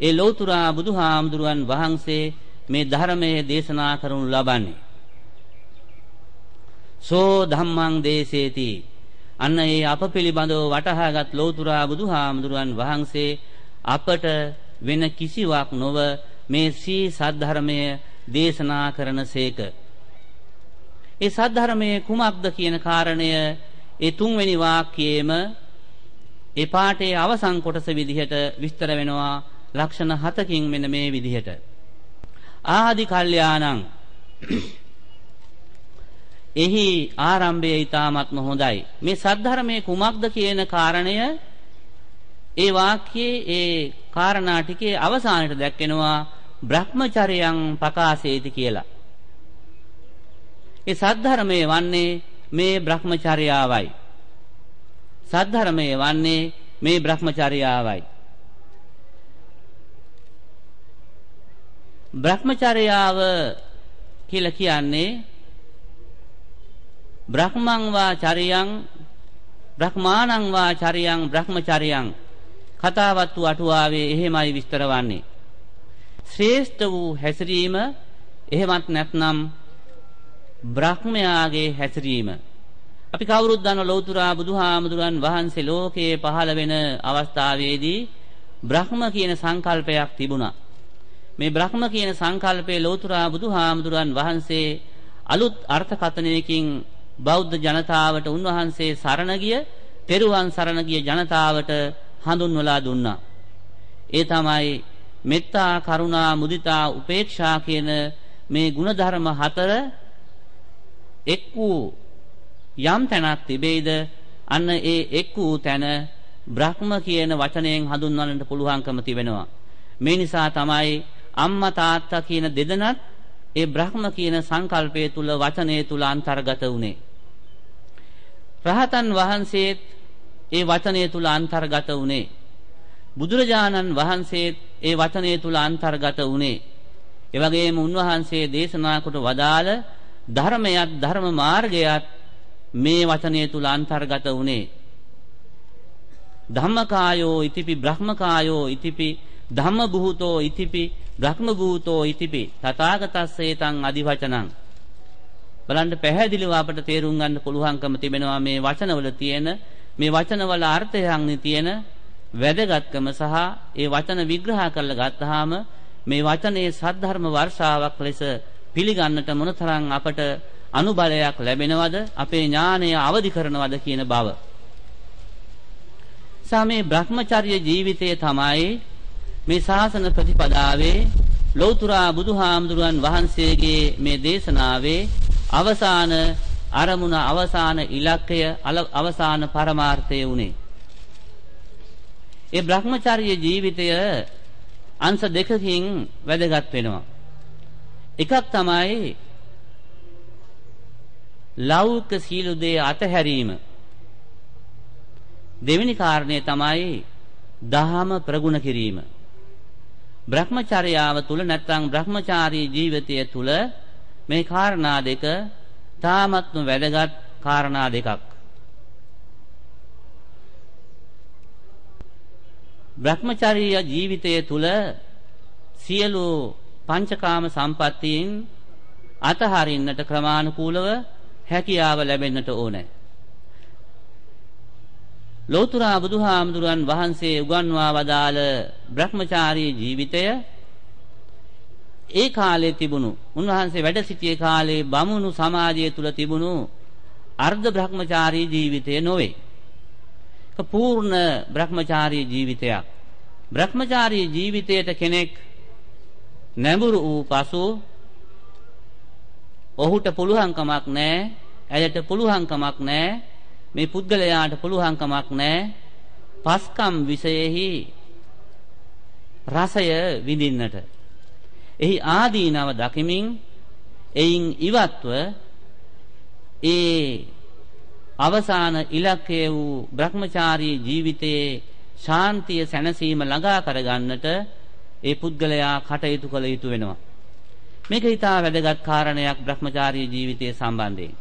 ඒ ලෞතුරා බුදුහාමුදුරුවන් වහන්සේ මේ ධර්මයේ දේශනා කරනු ලබන්නේ. සෝ ධම්මං දේසේති අන්න ඒ අප පිළිබඳව වටහාගත් ලෞතුරා බුදුහාමුදුරුවන් වහන්සේ අපට වෙන කිසිවක් නොව මේ සී සද්ධර්මය දේශනා කරන සේක. ඒ සද්ධර්මය කුමක්ද කියන කාරණය ඒ තුන්වෙනි වාක්‍යයේම ඒ පාඨයේ අවසන් කොටස විදිහට විස්තර වෙනවා ලක්ෂණ හතකින් මෙන්න මේ විදිහට. ආදි කල්යාණං එහි ආරම්භය ඊටාත්ම හොඳයි. මේ සද්ධර්මයේ කුමක්ද කියන කාරණය ඒ වාක්‍යයේ ඒ කාරණා ටිකේ අවසානයේ දැක්වෙනවා Brahmacharyan පකාසේති කියලා. ඒ සද්ධර්මයේ වන්නේ මේ Brahmacharyaවයි. සද්ධර්මයේ වන්නේ මේ Brahmacharyaවයි. Brahmacharyaව කියලා කියන්නේ බ්‍රහ්මං වා චරියං බ්‍රහ්මාණං වා චරියං බ්‍රහ්මචරියං කතාවත් වූ අටුවාවේ එහෙමයි විස්තර වන්නේ. ශ්‍රේෂ්ඨ වූ හැසිරීම එහෙමත් නැත්නම් බ්‍රහ්මයාගේ හැසිරීම අපි කවුරුත් දන්න ලෞතුරා බුදුහාමුදුරන් වහන්සේ ලෝකයේ පහළ වෙන අවස්ථාවේදී බ්‍රහ්ම කියන සංකල්පයක් තිබුණා. මේ බ්‍රහ්ම කියන සංකල්පයේ ලෞතුරා බුදුහාමුදුරන් වහන්සේ අලුත් අර්ථකථනයකින් බෞද්ධ ජනතාවට උන්වහන්සේ සරණ ගිය, පෙරවන් සරණ ගිය ජනතාවට හඳුන්වලා දුන්නා. ඒ තමයි මෙත්තා, කරුණා, මුදිතා, උපේක්ෂා කියන මේ ಗುಣධර්ම හතර එක් වූ යම් තැනක් තිබේද අන්න ඒ එක් වූ තැන බ්‍රහ්ම කියන වචනයෙන් හඳුන්වන්නට පුළුවන්කම තිබෙනවා. මේ නිසා තමයි අම්මා තාත්තා කියන දෙදෙනත් ඒ බ්‍රහ්ම කියන සංකල්පය තුල වචනය තුල අන්තර්ගත වුනේ. රහතන් වහන්සේත් ඒ වචනය තුල අන්තර්ගත වුණේ. බුදුරජාණන් වහන්සේ ඒ වචනය තුල අන්තර්ගත වුණේ. ඒ වගේම උන්වහන්සේ දේශනා කොට වදාළ ධර්මයක් ධර්ම මාර්ගයක් මේ වචනය තුල අන්තර්ගත වුණේ. ධම්මකායෝ ඉතිපි බ්‍රහ්මකායෝ ඉතිපි ධම්මභූතෝ ඉතිපි බ්‍රහ්මභූතෝ ඉතිපි තථාගතස්සේතං අදිවචනං බලන්න පැහැදිලිව අපට තේරුම් ගන්න පුළුවන්කම තිබෙනවා මේ වචනවල තියෙන මේ වචනවල අර්ථයන් තියෙන වැදගත්කම සහ ඒ වචන විග්‍රහ කරලා ගත්තාම මේ වචනේ සද්ධර්ම වර්ෂාවක් ලෙස පිළිගන්නට මොනතරම් අපට අනුබලයක් ලැබෙනවද අපේ ඥානය අවදි කරනවද කියන බව. සාමේ Brahmacharya ජීවිතයේ තමයි මේ ශාසන ප්‍රතිපදාවේ ලෞතර බුදුහාමුදුරන් වහන්සේගේ මේ දේශනාවේ අවසාන අරමුණ අවසාන ඉලක්කය අවසාන පරමාර්ථය උනේ. ඒ Brahmacharya ජීවිතය අංශ දෙකකින් වැදගත් වෙනවා. එකක් තමයි ලෞකික සීළු දේ අතහැරීම. දෙවෙනි කාරණය තමයි දහම ප්‍රගුණ කිරීම. Brahmacharyaව තුල නැත්නම් Brahmachari ජීවිතය තුල මේ කාරණා දෙක ඉතාමත්ම වැදගත් කාරණා දෙකක්. භ්‍රමචාරීය ජීවිතය තුල සියලු පංචකාම සම්පත්තීන් අතහරින්නට ක්‍රමානුකූලව හැකියාව ලැබෙන්නට ඕනේ. ලෝතුරා බුදුහාමුදුරන් වහන්සේ උගන්වා වදාළ භ්‍රමචාරී ජීවිතය ඒ කාලේ තිබුණු උන්වහන්සේ වැඩ සිටියේ කාලේ බමුණු සමාජය තුල තිබුණු අර්ධ බ්‍රහ්මචාරී ජීවිතය නොවේ. පූර්ණ බ්‍රහ්මචාරී ජීවිතයක්. බ්‍රහ්මචාරී ජීවිතයට කෙනෙක් නැඹුරු වූ පසු ඔහුට පුළුවන්කමක් නැහැ, ඇයට පුළුවන්කමක් නැහැ, මේ පුද්ගලයාට පුළුවන්කමක් නැහැ පස්කම් විශේෂෙහි රසය විඳින්නට එහි ආදීනව දකිමින් එයින් ඉවත්ව ඒ අවසාන ඉලක්කය වූ Brahmachari ජීවිතයේ ශාන්තිය සැනසීම ළඟා කරගන්නට ඒ පුද්ගලයා කටයුතු කළ යුතු වෙනවා. මේක ඊටා වැදගත් කාරණයක් Brahmachari ජීවිතයේ සම්බන්ධයෙන්.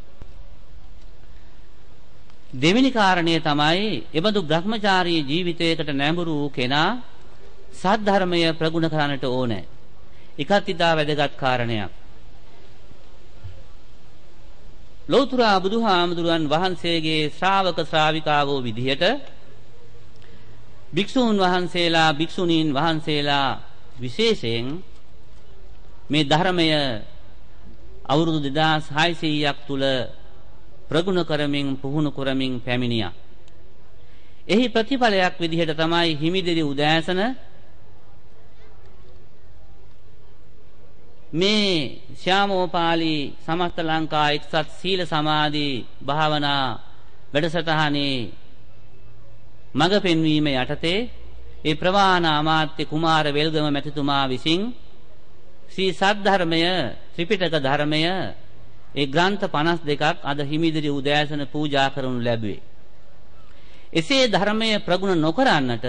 දෙවෙනි කාරණය තමයි එබඳු Brahmachari ජීවිතයකට නැඹුරු කෙනා සද්ධර්මය ප්‍රගුණ කරන්නට ඕනේ. එකත් ඉතා වැදගත් කාරණයක්. ලෞතර බුදුහාමුදුරන් වහන්සේගේ ශ්‍රාවක ශ්‍රාවිකාවෝ විදිහට භික්ෂූන් වහන්සේලා භික්ෂුණීන් වහන්සේලා විශේෂයෙන් මේ ධර්මය අවුරුදු 2600ක් තුල ප්‍රගුණ කරමින් පුහුණු කරමින් පැමිණියා. එහි ප්‍රතිඵලයක් විදිහට තමයි හිමිදිරි උදෑසන මේ ශ්‍යාමෝපාලි සමස්ත ලංකා එක්සත් සීල සමාධි භාවනා වැඩසටහනේ මඟ පෙන්වීම යටතේ ඒ ප්‍රවාණ අමාත්‍ය කුමාර වෙල්ගම මැතිතුමා විසින් ශ්‍රී සද්ධර්මය ත්‍රිපිටක ධර්මය ඒ ග්‍රන්ථ 52ක් අද හිමිදිරි උදෑසන පූජා කරනු ලැබුවේ. එසේ ධර්මය ප්‍රගුණ නොකරන්නට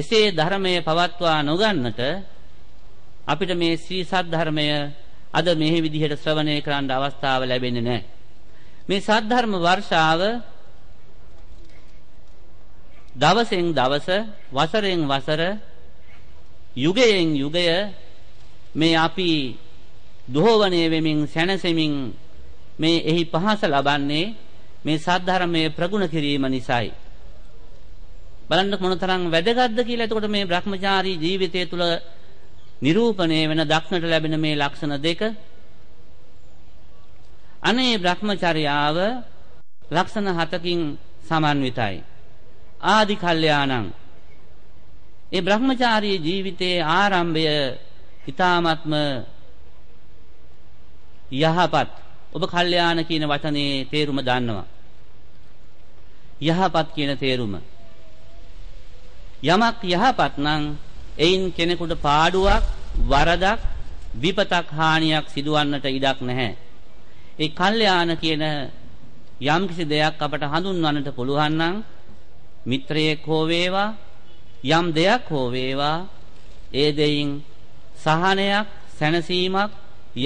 එසේ ධර්මය පවත්වා නොගන්නට අපිට මේ ශ්‍රී සද්ධර්මය අද මේ විදිහට ශ්‍රවණය කරන්න අවස්ථාව ලැබෙන්නේ නැහැ. මේ සද්ධර්ම වර්ෂාව දවසෙන් දවස වසරෙන් වසර යුගයෙන් යුගය මේ අපි දෝවණය වෙමින් සැනසෙමින් මේ එහි පහස ලබන්නේ මේ සද්ධර්මයේ ප්‍රගුණ කිරීම නිසායි. බලන්න මොනතරම් වැදගත්ද කියලා එතකොට මේ Brahmachari ජීවිතය තුළ නිරූපණය වෙන දක්නට ලැබෙන මේ ලක්ෂණ දෙක අනේ භ්‍රමචර්යාව ලක්ෂණ හතකින් සමන්විතයි ආදි කල්යාණං ඒ භ්‍රමචාරී ජීවිතයේ ආරම්භය ඊ타ත්ම යහපත් ඔබ කල්යාණ කියන වචනේ තේරුම දන්නවා යහපත් කියන තේරුම යමක් යහපත් නම් එයින් කෙනෙකුට පාඩුවක්, වරදක්, විපතක්, හානියක් සිදුවන්නට ඉඩක් නැහැ. ඒ කල්යාණ කියන යම්කිසි දෙයක් අපට හඳුන්වන්නට පුළුවන් නම් මිත්‍රයෙක් හෝ වේවා යම් දෙයක් හෝ වේවා ඒ දෙයින් සහනයක් සැනසීමක්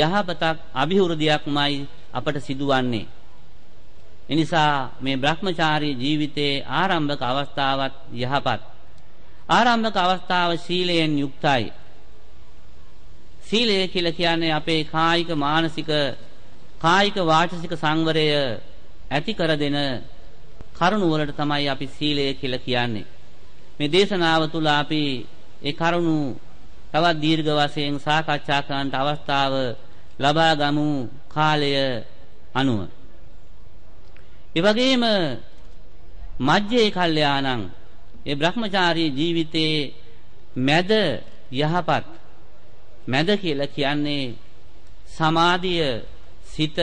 යහපතක් અભිවෘද්ධියක්මයි අපට සිදුවන්නේ එනිසා මේ Brahmachari ජීවිතයේ ආරම්භක අවස්ථාවත් යහපත් ආරම්භක අවස්ථාව සීලයෙන් යුක්තයි. සීලය කියලා කියන්නේ අපේ කායික මානසික කායික වාචසික සංවරය ඇති කර දෙන කරුණු වලට තමයි අපි සීලය කියලා කියන්නේ. මේ දේශනාව තුල අපි ඒ කරුණු තවත් දීර්ඝ වශයෙන් සාකච්ඡා කරන්නට අවස්ථාව ලබා ගමු කාලය අනුව. ඒ වගේම මජ්ජේ කල්යාණං ඒ Brahmachari ජීවිතයේ මැද යහපත් මැද කියලා කියන්නේ සමාධිය සිත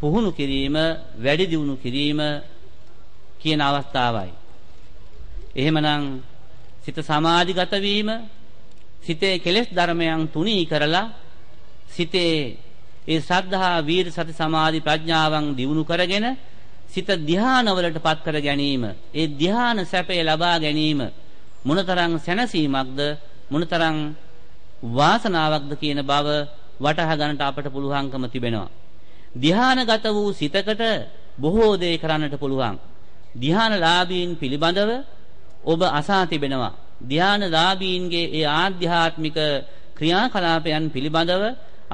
පුහුණු කිරීම වැඩි දියුණු කිරීම කියන අවස්ථාවයි. එහෙමනම් සිත සමාධිගත වීම සිතේ කෙලෙස් ධර්මයන් තුනී කරලා සිතේ ඒ ශ්‍රද්ධා වීර සති සමාධි ප්‍රඥාවන් දියුණු කරගෙන සිත ධානවලටපත් කර ගැනීම ඒ ධාන සැපේ ලබා ගැනීම මොනතරම් සැනසීමක්ද මොනතරම් වාසනාවක්ද කියන බව වටහා ගන්නට අපට පුළුවන්කම තිබෙනවා ධානගත වූ සිතකට බොහෝ දේ කරන්නට පුළුවන් ධානලාභීන් පිළිබඳව ඔබ අසා තිබෙනවා ධානලාභීන්ගේ ඒ ආධ්‍යාත්මික ක්‍රියාකලාපයන් පිළිබඳව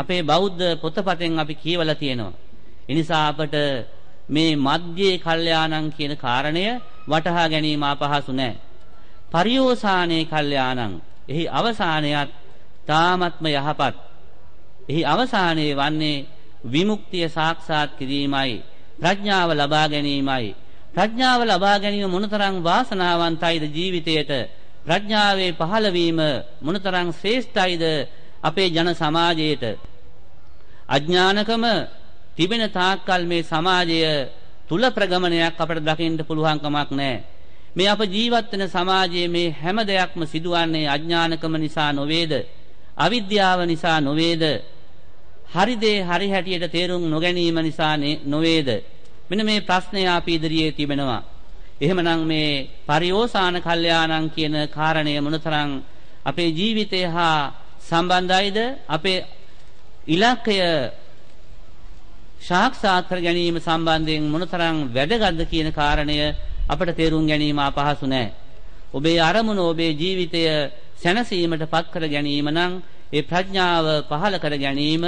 අපේ බෞද්ධ පොතපතෙන් අපි කියවලා තියෙනවා එනිසා අපට මේ මධ්‍යේ කල්යාණං කියන කාරණය වටහා ගැනීම අපහසු නැහැ. පරියෝසානේ කල්යාණං එහි අවසානයත් තාමත්ම යහපත්. එහි අවසානයේ වන්නේ විමුක්තිය සාක්ෂාත් කිරීමයි ප්‍රඥාව ලබා ගැනීමයි. ප්‍රඥාව ලබා ගැනීම මොනතරම් වාසනාවන්තයිද ජීවිතයට ප්‍රඥාවේ පහළවීම මොනතරම් ශ්‍රේෂ්ඨයිද අපේ ජන සමාජයට අඥානකම තිබෙන තාක්කල් මේ සමාජය තුල ප්‍රගමනයක් අපට දකින්න පුළුවන් කමක් නැහැ. මේ අප ජීවත් වෙන සමාජයේ මේ හැම දෙයක්ම සිදුවන්නේ අඥානකම නිසා නොවේද? අවිද්‍යාව නිසා නොවේද? හරි දේ හරි හැටියට තේරුම් නොගැනීම නිසා නොවේද? මෙන්න මේ ප්‍රශ්නය අපි ඉදිරියේ තිබෙනවා. එහෙමනම් මේ පරිෝසాన කල්යාණං කියන කාරණය මොනතරම් අපේ ජීවිතය හා සම්බන්ධයිද? අපේ ඉලක්කය සාක්ෂාත් කර ගැනීම සම්බන්ධයෙන් මොනතරම් වැදගත්ද කියන කාරණය අපට තේරුම් ගැනීම අපහසු නෑ. ඔබේ අරමුණ ඔබේ ජීවිතය සැනසීමට පත් කර ගැනීම නම් ඒ ප්‍රඥාව පහළ කර ගැනීම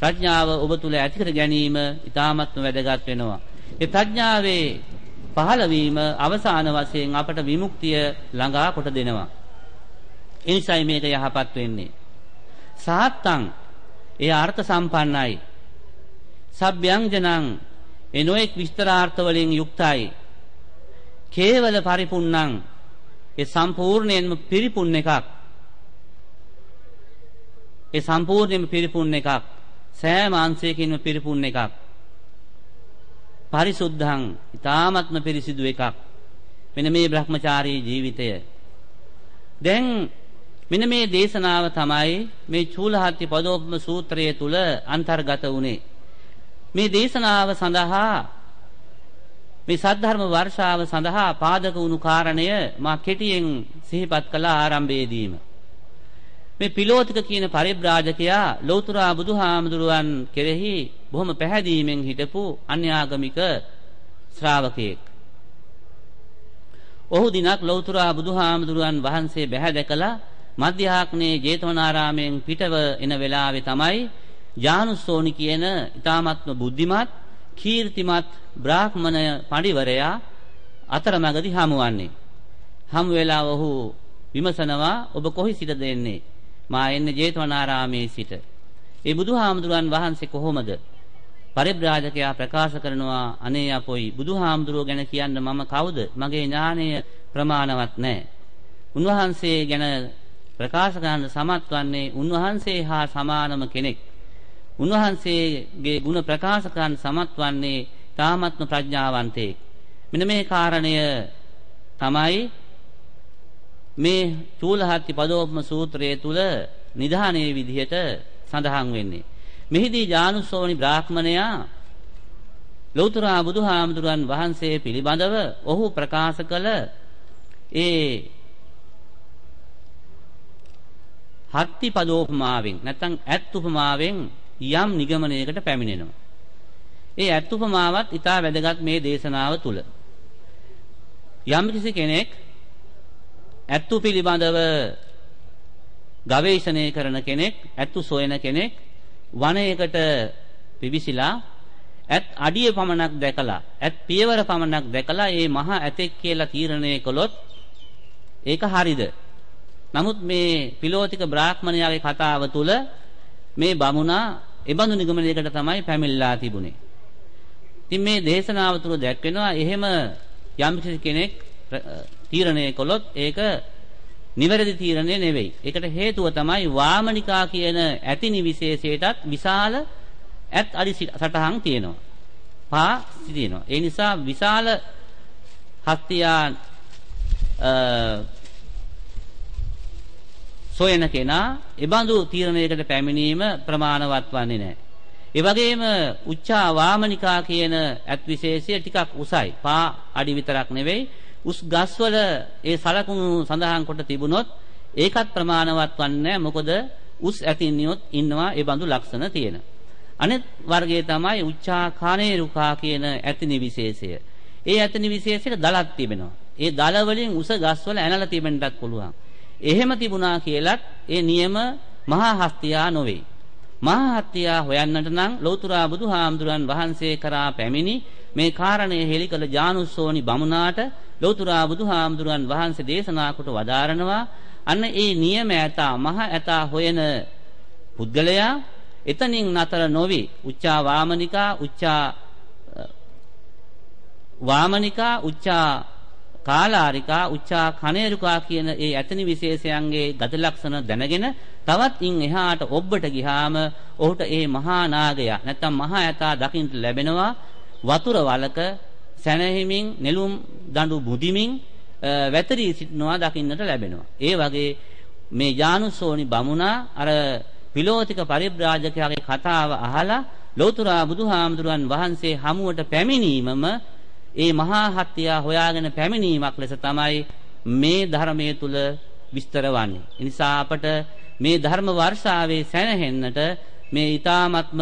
ප්‍රඥාව ඔබ තුල ඇති කර ගැනීම ඉතාමත්ම වැදගත් වෙනවා. ඒ ප්‍රඥාවේ පහළවීම අවසාන වශයෙන් අපට විමුක්තිය ළඟා කොට දෙනවා. එනිසයි මේක යහපත් වෙන්නේ. සාත්තං ඒ අර්ථ සම්පන්නයි. සබ්භ්‍යංජනං ඒ නොඑක් විස්තරාර්ථ වලින් යුක්තයි. කේවල පරිපුන්නං ඒ සම්පූර්ණයෙන්ම පිරිපුන් එකක්. ඒ සම්පූර්ණයෙන්ම පිරිපුන් එකක්. සෑම අංශයකින්ම පිරිපුන් එකක්. පරිසුද්ධං ඊ타ත්ම පිරිසිදු එකක්. මෙන්න මේ Brahmachari ජීවිතය. දැන් මෙන්න මේ දේශනාව තමයි මේ චූලහත්ති පදෝපම සූත්‍රය තුල අන්තර්ගත වුනේ. මේ දේශනාව සඳහා මේ සද්ධර්ම වර්ෂාව සඳහා පාදක වුණු කාරණය මා කෙටියෙන් සිහිපත් කළ ආරම්භයේදීම මේ පිලෝතික කියන පරිබ්‍රාජකයා ලෞතර බුදුහාමුදුරුවන් කෙරෙහි බොහොම පැහැදීමෙන් හිටපු අන්‍යාගමික ශ්‍රාවකයෙක්. ඔහු දිනක් ලෞතර බුදුහාමුදුරුවන් වහන්සේ බැහැ දැකලා මධ්‍යාක්‍නේ ජේතවනාරාමයෙන් පිටව එන වෙලාවේ තමයි යානුස්සෝනි කියන ඊ타මත්ම බුද්ධිමත් කීර්තිමත් බ්‍රාහ්මණය පඬිවරයා අතරමැදි හමුවන්නේ. හමු වෙලා ඔහු විමසනවා ඔබ කොහි සිට දෙන්නේ? මා එන්නේ ජේතවනාරාමේ සිට. ඒ බුදුහාමුදුරන් වහන්සේ කොහොමද? පරිබ්‍රාජකයා ප්‍රකාශ කරනවා අනේ අපොයි බුදුහාමුදුරුව ගැන කියන්න මම කවුද? මගේ ඥාණය ප්‍රමාණවත් නැහැ. උන්වහන්සේ ගැන ප්‍රකාශ කරන්න සමත් වන්නේ උන්වහන්සේ හා සමානම කෙනෙක්. උන්වහන්සේගේ ගුණ ප්‍රකාශ කරන්න සමත් වන්නේ තාමත්ම ප්‍රඥාවන්තයෙක්. මෙන්න මේ කාරණය තමයි මේ චූලහත්ති පදෝපම සූත්‍රයේ තුල නිධානයේ විදිහට සඳහන් වෙන්නේ. මෙහිදී ජානුසෝනි බ්‍රාහ්මණයා ලෞතර බුදුහාමුදුරන් වහන්සේ පිළිබඳව ඔහු ප්‍රකාශ කළ ඒ හත්ති පදෝපමාවෙන් නැත්නම් ඇත් උපමාවෙන් යම් නිගමනයකට පැමිණෙනවා. ඒ අත්උපමාවත් ඊට වැදගත් මේ දේශනාව තුල. යම් කිසි කෙනෙක් ඇත්තු පිළිබඳව ගවේෂණය කරන කෙනෙක්, ඇත්තු සොයන කෙනෙක් වනයේකට පිවිසිලා ඇත් අඩිය පමණක් දැකලා, ඇත් පියවර පමණක් දැකලා මේ මහා ඇතෙක් කියලා තීරණය කළොත් ඒක හරිද? නමුත් මේ පිලෝතික බ්‍රාහ්මණයාගේ කතාව තුල මේ බමුණා එබඳු නිගමනයකට තමයි පැමිණලා තිබුණේ. ඉතින් මේ දේශනාව තුළ දැක්වෙනවා එහෙම යම් කෙනෙක් තීරණය කළොත් ඒක නිවැරදි තීරණය නෙවෙයි. ඒකට හේතුව තමයි වාමනිකා කියන ඇතිනි විශේෂයටත් විශාල ඇත් අඩි සටහන් තියෙනවා. පා තියෙනවා. ඒ නිසා විශාල හස්තියා සොයන කෙනා එබඳු තීරණයකට පැමිණීම ප්‍රමාණවත් වන්නේ නැහැ. ඒ වගේම උච්චා වාමනිකා කියන ඇත් විශේෂය ටිකක් උසයි. පා අඩි විතරක් නෙවෙයි. උස් ගස්වල ඒ සලකුණු සඳහන් කොට තිබුණොත් ඒකත් ප්‍රමාණවත් වන්නේ මොකද උස් ඇතින්නියොත් ඉන්නවා ඒ බඳු ලක්ෂණ තියෙන. අනෙත් වර්ගයේ තමයි උච්චා කානේ රුකා කියන ඇතිනි විශේෂය. ඒ ඇතිනි විශේෂයට දලක් තිබෙනවා. ඒ දල වලින් උස ගස්වල ඇනලා තිබෙන්නත් පුළුවන්. එහෙම තිබුණා කියලත් ඒ නියම මහා හස්තියා නොවේ. මහා හස්තියා හොයන්නට නම් ලෞතර බුදුහාමුදුරන් වහන්සේ කරා පැමිණි මේ කාරණය හෙලිකල ජානුස්සෝනි බමුණාට ලෞතර බුදුහාමුදුරන් වහන්සේ දේශනා කොට වදාරනවා අන්න ඒ නියම ඇතා මහ ඇතා හොයන පුද්ගලයා එතනින් නතර නොවි උච්චා වාමනිකා උච්චා වාමනිකා උච්චා කාලාරිකා උච්චා කනේරුකා කියන ඒ ඇතනි විශේෂයන්ගේ ගත ලක්ෂණ දැනගෙන තවත් ඉන් එහාට ඔබ්බට ගිහාම ඔහුට ඒ මහා නාගය නැත්තම් මහා යතා දකින්න ලැබෙනවා වතුර වලක සැනහිමින් නෙළුම් දඬු බුදිමින් වැතරී සිටනවා දකින්නට ලැබෙනවා ඒ වගේ මේ ජානුසෝනි බමුණා අර පිලෝතික පරිබ්‍රාජකයාගේ කතාව අහලා ලෝතුරා බුදුහාමුදුරන් වහන්සේ හමුවට පැමිණීමම ඒ මහා හත්තියා හොයාගෙන පැමිණීමක් ලෙස තමයි මේ ධර්මයේ තුල විස්තර වන්නේ. එනිසා අපට මේ ධර්ම වර්ෂාවේ සැනහෙන්නට මේ ඊ타මත්ම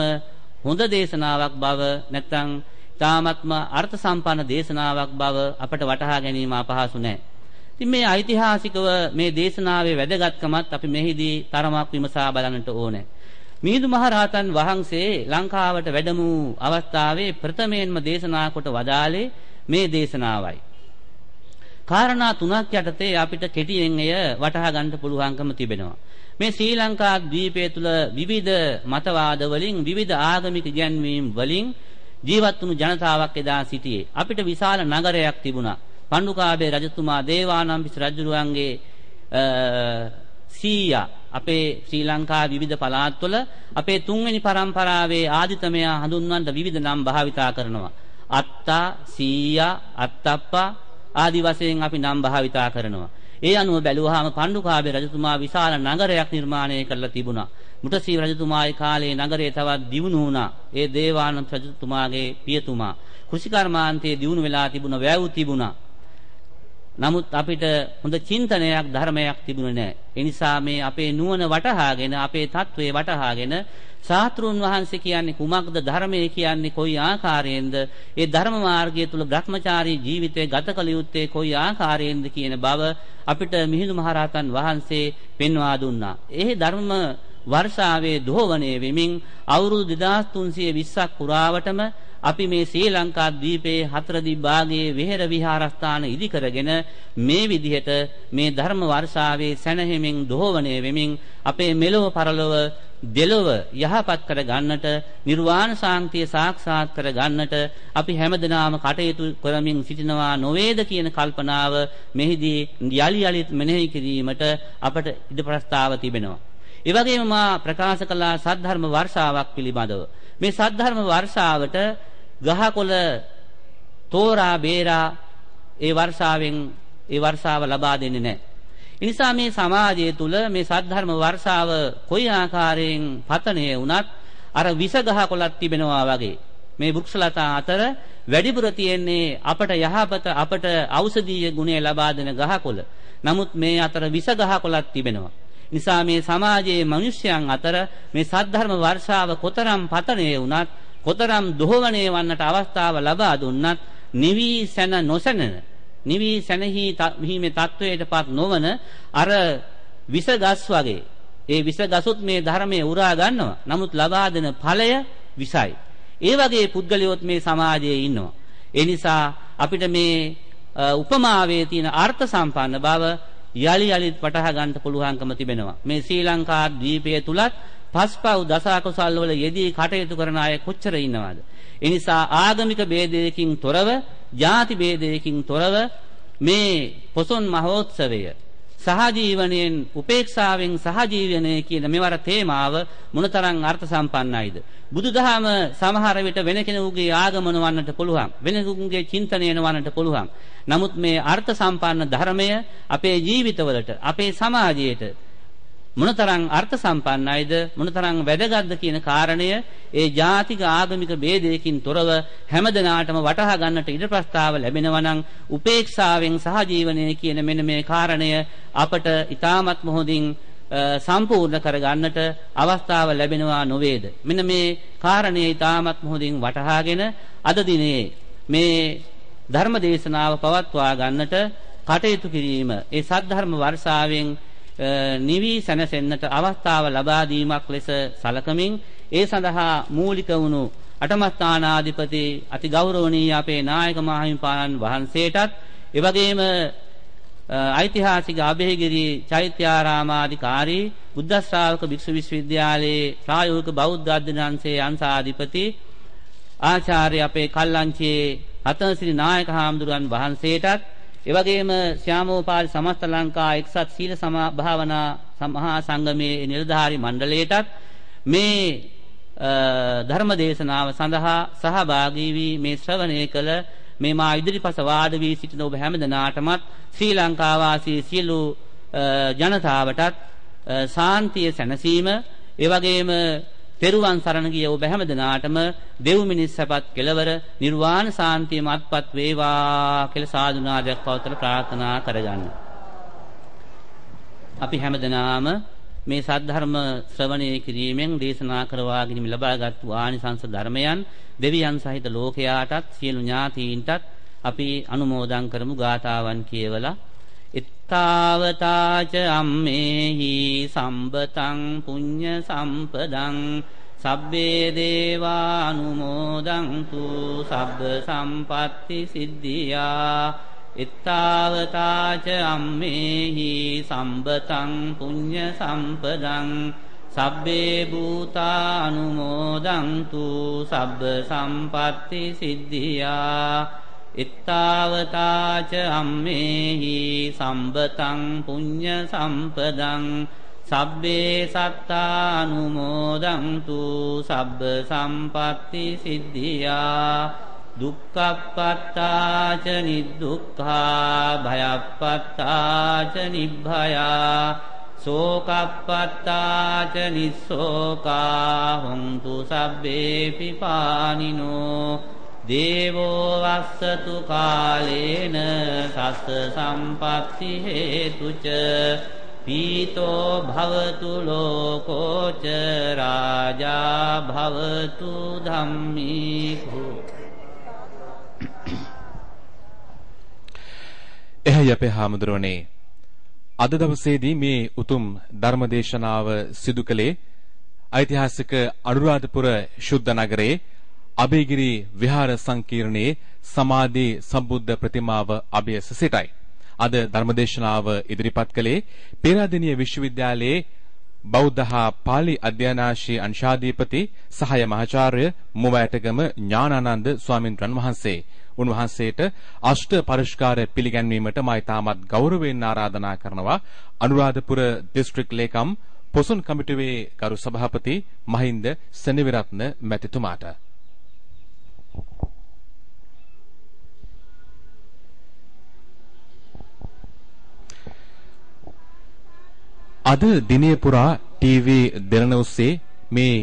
හොඳ දේශනාවක් බව නැත්නම් ඊ타මත්ම අර්ථ සම්පන්න දේශනාවක් බව අපට වටහා ගැනීම අපහසු නැහැ. ඉතින් මේ ඓතිහාසිකව මේ දේශනාවේ වැදගත්කමත් අපි මෙහිදී තරමක් විමසා බලන්නට ඕනේ. මිහිඳු මහරහතන් වහන්සේ ලංකාවට වැඩම වූ අවස්ථාවේ ප්‍රථමයෙන්ම දේශනා කොට වදාළේ මේ දේශනාවයි. කාරණා තුනක් යටතේ අපිට කෙටියෙන් එය වටහා ගන්න පුළුවන්කම තිබෙනවා. මේ ශ්‍රී ලංකා ද්වීපය තුල විවිධ මතවාද වලින් විවිධ ආගමික ඉගැන්වීම් වලින් ජීවත් වුණු ජනතාවක් එදා සිටියේ. අපිට විශාල නගරයක් තිබුණා. පණ්ඩුකාභය රජතුමා දේවානම්පිස රජුරුවන්ගේ සීයා අපේ ශ්‍රී ලංකා විවිධ පළාත්වල අපේ තුන්වෙනි පරම්පරාවේ ආදිතමයා හඳුන්වන්න විවිධ නම් භාවිතා කරනවා. අත්තා, සීයා, අත්තප්පා ආදි වශයෙන් අපි නම් භාවිතා කරනවා. ඒ අනුව බැලුවාම පණ්ඩුකාභය රජතුමා විශාල නගරයක් නිර්මාණය කරලා තිබුණා. මුටසීව රජතුමාගේ කාලේ නගරය තවත් දියුණු වුණා. ඒ දේවානන්ද රජතුමාගේ පියතුමා කුසිකර්මාන්තයේ දියුණු වෙලා තිබුණ වැව් තිබුණා. නමුත් අපිට හොඳ චින්තනයක් ධර්මයක් තිබුණේ නැහැ. ඒ නිසා මේ අපේ නුවණ වටහාගෙන අපේ தત્ත්වය වටහාගෙන සාත්‍රුන් වහන්සේ කියන්නේ කුමක්ද ධර්මය කියන්නේ කොයි ආකාරයෙන්ද ඒ ධර්ම මාර්ගය තුල භ්‍රමචාරී ජීවිතය ගත කළ යුත්තේ කොයි ආකාරයෙන්ද කියන බව අපිට මිහිඳු මහරහතන් වහන්සේ පෙන්වා දුන්නා. ඒ ධර්ම වර්ෂාවේ දෝවණය වෙමින් අවුරුදු 2320ක් පුරාවටම අපි මේ ශ්‍රී ලංකා ද්වීපයේ හතරදිව භාගයේ විහෙර විහාරස්ථාන ඉදි කරගෙන මේ විදිහට මේ ධර්ම වර්ෂාවේ සැනහිමින් දෝවණය වෙමින් අපේ මෙලොව පරලොව දෙලොව යහපත් කර ගන්නට නිර්වාණ සාන්තිය සාක්ෂාත් කර ගන්නට අපි හැමදෙනාම කටයුතු කරමින් සිටිනවා නොවේද කියන කල්පනාව මෙහිදී යලි යලිත් මෙනෙහි කිරීමට අපට ඉඩ ප්‍රස්තාව තිබෙනවා. ඒ වගේම මා ප්‍රකාශ කළා සද්ධර්ම වර්ෂාවක් පිළිබඳව මේ සද්ධර්ම වර්ෂාවට ගහකොළ තෝරා බේරා ඒ වර්ෂාවෙන් ඒ වර්ෂාව ලබා දෙන්නේ නැහැ. නිසා මේ සමාජය තුල මේ සද්ධර්ම වර්ෂාව කොයි ආකාරයෙන් පතණය වුණත් අර විස ගහකොළක් තිබෙනවා වගේ මේ වෘක්ෂලතා අතර වැඩිපුර තියෙන්නේ අපට යහපත අපට ඖෂධීය ගුණය ලබා දෙන ගහකොළ. නමුත් මේ අතර විස ගහකොළක් තිබෙනවා. නිසා මේ සමාජයේ මිනිස්යන් අතර මේ සද්ධර්ම වර්ෂාව කොතරම් පතණේ වුණත් කොතරම් දොහවණේ වන්නට අවස්ථාව ලබා දුන්නත් නිවි සැන නොසැනන නිවි සැනෙහි හිමේ තත්වයටපත් නොවන අර විසගස් වගේ ඒ විසගසුත් මේ ධර්මයේ උරා ගන්නවා. නමුත් ලබා දෙන ඵලය විසයි. ඒ වගේ පුද්ගලයෝත් මේ සමාජයේ ඉන්නවා. ඒ නිසා අපිට මේ උපමාවේ තියෙන අර්ථ සම්පන්න බව යලි යලිත් වටහා ගන්න පුළුවන්කම තිබෙනවා. මේ ශ්‍රී ලංකා ද්වීපය තුලත් පස්පව් දස අකුසල් වල යෙදී කටයුතු කරන අය කොච්චර ඉන්නවද? ඒ නිසා ආගමික ભેදයකින් තොරව, ಜಾති ભેදයකින් තොරව මේ පොසොන් මහෝත්සවය සහජීවනයෙන් උපේක්ෂාවෙන් සහජීවනය කියන මෙවර තේමාව මොනතරම් අර්ථ සම්පන්නයිද බුදුදහම සමහර විට වෙන කෙනෙකුගේ ආගමන වන්නට පුළුවන් වෙන කෙනෙකුගේ චින්තනය වන්නට පුළුවන් නමුත් මේ අර්ථ සම්පන්න ධර්මය අපේ ජීවිතවලට අපේ සමාජයට මොනතරම් අර්ථ සම්පන්නයිද මොනතරම් වැදගත්ද කියන කාරණය ඒ ජාතික ආගමික ભેදයකින් තොරව හැමදෙනාටම වටහා ගන්නට ඉඩ ප්‍රස්තාව ලැබෙනවා නම් උපේක්ෂාවෙන් සහජීවනය කියන මෙන්න මේ කාරණය අපට ඊටමත් මොහොතින් සම්පූර්ණ කර ගන්නට අවස්ථාව ලැබෙනවා නොවේද මෙන්න මේ කාරණය ඊටමත් මොහොතින් වටහාගෙන අද දිනේ මේ ධර්ම දේශනාව පවත්වා ගන්නට කටයුතු කිරීම ඒ සද්ධර්ම වර්ෂාවෙන් නිවි සැනසෙන්නට අවස්ථාව ලබා දීමක් ලෙස සලකමින් ඒ සඳහා මූලික වුණු අටමස්ථානාධිපති අති ගෞරවනීය අපේ නායක මහින්පාණන් වහන්සේටත් එවැගේම ඓතිහාසික අභයගිරි චෛත්‍යාරාමාධිකාරී බුද්ධ ශ්‍රාවක භික්ෂු විශ්වවිද්‍යාලයේ ප්‍රායෝගික බෞද්ධ අධ්‍යනාංශයේ අංශාධිපති ආචාර්ය අපේ කල්ලංචියේ රතනසිරි නායක හාමුදුරන් වහන්සේටත් එවැගේම ශ්‍යාමෝපාල සමස්ත ලංකා එක්සත් සීල භාවනා සමහා සංගමේ නිලධාරි මණ්ඩලයටත් මේ ධර්ම දේශනාව සඳහා සහභාගී වී මේ ශ්‍රවණය කළ මේ මා ඉදිරිපස වාඩි වී සිටින ඔබ හැමදෙනාටමත් ශ්‍රී ලංකා වාසී සියලු ජනතාවටත් සාන්තිය සැනසීම එවැගේම තෙරුවන් සරණ ගිය ඔබ හැම දිනාටම දෙව් මිනිස් සපත් කෙලවර නිර්වාණ සාන්තියම අත්පත් වේවා කියලා සාදුනාදයක් පවතලා ප්‍රාර්ථනා කරගන්න. අපි හැම දිනාම මේ සද්ධර්ම ශ්‍රවණය කිරීමෙන් දේශනා කරවාගෙන ලබාගත් ආනිසංස ධර්මයන් දෙවියන් සහිත ලෝකයාටත් සියලු ඥාතීන්ටත් අපි අනුමෝදන් කරමු ගාතාවන් කියවලා තාවතාච අම්මේහි සම්බතං පුඤ්ඤ සම්පදං සබ්බේ දේවානුමෝදන්තු සබ්බ සම්පatti සිද්ධියා ඉත්තාවතාච අම්මේහි සම්බතං පුඤ්ඤ සම්පදං සබ්බේ භූතානුමෝදන්තු සබ්බ සම්පatti සිද්ධියා එත්තාවතාච අම්මේහි සම්බතං පුඤ්ඤ සම්පදං සබ්බේ සත්තානුමෝදන්තු සබ්බ සම්පatti සිද්ධියා දුක්ඛප්පත්තාච නිදුක්ඛා භයප්පත්තාච නිබ්භයා සෝකප්පත්තාච නිස්සෝකා හොන්තු සබ්බේ පිපානිනෝ දේවෝ වස්සතු කාලේන සස්ස සම්පත්ති හේතුච පීතෝ භවතු ලෝකෝච රාජා භවතු ධම්මීකෝ එහි අපේ හාමුදුරනේ අද දවසේදී මේ උතුම් ධර්මදේශනාව සිදු කළේ ඓතිහාසික අනුරාධපුර ශුද්ධ නගරේ අභයගිරි විහාර සංකීර්ණයේ සමාධි සම්බුද්ධ ප්‍රතිමාව අභයස සිටයි. අද ධර්මදේශනාව ඉදිරිපත් කළේ පේරාදෙණිය විශ්වවිද්‍යාලයේ බෞද්ධ හා පාලි අධ්‍යනාශී අංශාධිපති සහාය මහාචාර්ය මුවැටගම ඥානානන්ද ස්වාමින්වන් වහන්සේ. උන්වහන්සේට අෂ්ට පරිෂ්කාර පිළිගැන්වීමට මා ඉතාමත් ගෞරවයෙන් ආරාධනා කරනවා. අනුරාධපුර දිස්ත්‍රික් ලේකම් පොසොන් කමිටුවේ ගරු සභාපති මහින්ද සෙනවිරත්න මැතිතුමාට. අද දිනේ පුරා ටීවී දෙරණ ඔස්සේ මේ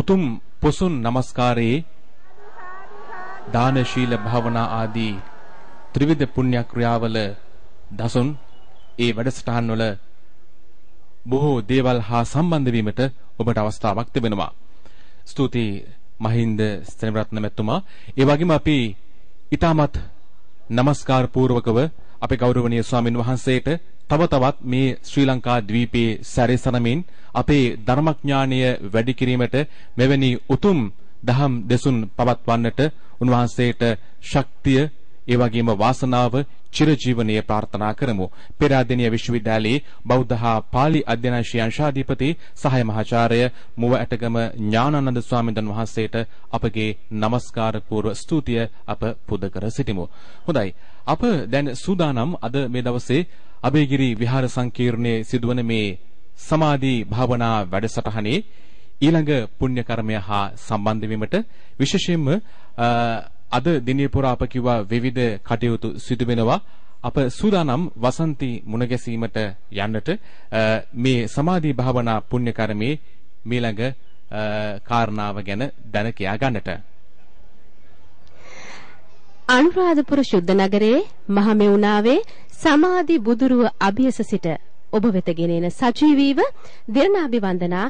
උතුම් පොසොන් নমස්කාරයේ දානශීල භාවනා ආදී ත්‍රිවිධ පුණ්‍ය ක්‍රියාවල දසුන් ඒ වැඩසටහන් වල බොහෝ දේවල් හා සම්බන්ධ වීමට ඔබට අවස්ථාවක් තිබෙනවා. ස්තුති මහින්ද සෙනරත්න මැතිතුමා. ඒ වගේම අපි ඊටමත් নমස්කාර පූර්වකව අපේ ගෞරවනීය ස්වාමින් වහන්සේට තව තවත් මේ ශ්‍රී ලංකා ද්වීපයේ සැරිසරමින් අපේ ධර්මඥානය වැඩි කිරීමට මෙවැනි උතුම් දහම් දෙසුන් පවත්වන්නට උන්වහන්සේට ශක්තිය ඒ වගේම වාසනාව චිරජීවනයේ ප්‍රාර්ථනා කරමු. පෙරාදෙණිය විශ්වවිද්‍යාලයේ බෞද්ධ හා පාලි අධ්‍යනාංශයේ අංශාධිපති සහාය මහාචාර්ය මුව ඇටගම ඥානানন্দ ස්වාමීන් වහන්සේට අපගේ নমස්කාර පූර්ව ස්තුතිය අප පුද කර සිටිමු. හොඳයි. අප දැන් සූදානම් අද මේ දවසේ අභයගිරි විහාර සංකීර්ණයේ සිදුවන මේ සමාධි භාවනා වැඩසටහනේ ඊළඟ පුණ්‍ය කර්මය හා සම්බන්ධ වීමට විශේෂයෙන්ම අද දිනේ පුරා අප කිව්වා විවිධ කටයුතු සිදු වෙනවා අප සූදානම් වසන්ති මුණ ගැසීමට යන්නට මේ සමාධි භාවනා පුණ්‍ය කර්මයේ මීළඟ කාරණාව ගැන දැන කියා ගන්නට අනුරාධපුර ශුද්ධ නගරයේ මහමෙවුනාවේ සමාධි බුදුරුව අභියස සිට ඔබ වෙත ගෙනෙන සජීවීව දිරණාභි වන්දනා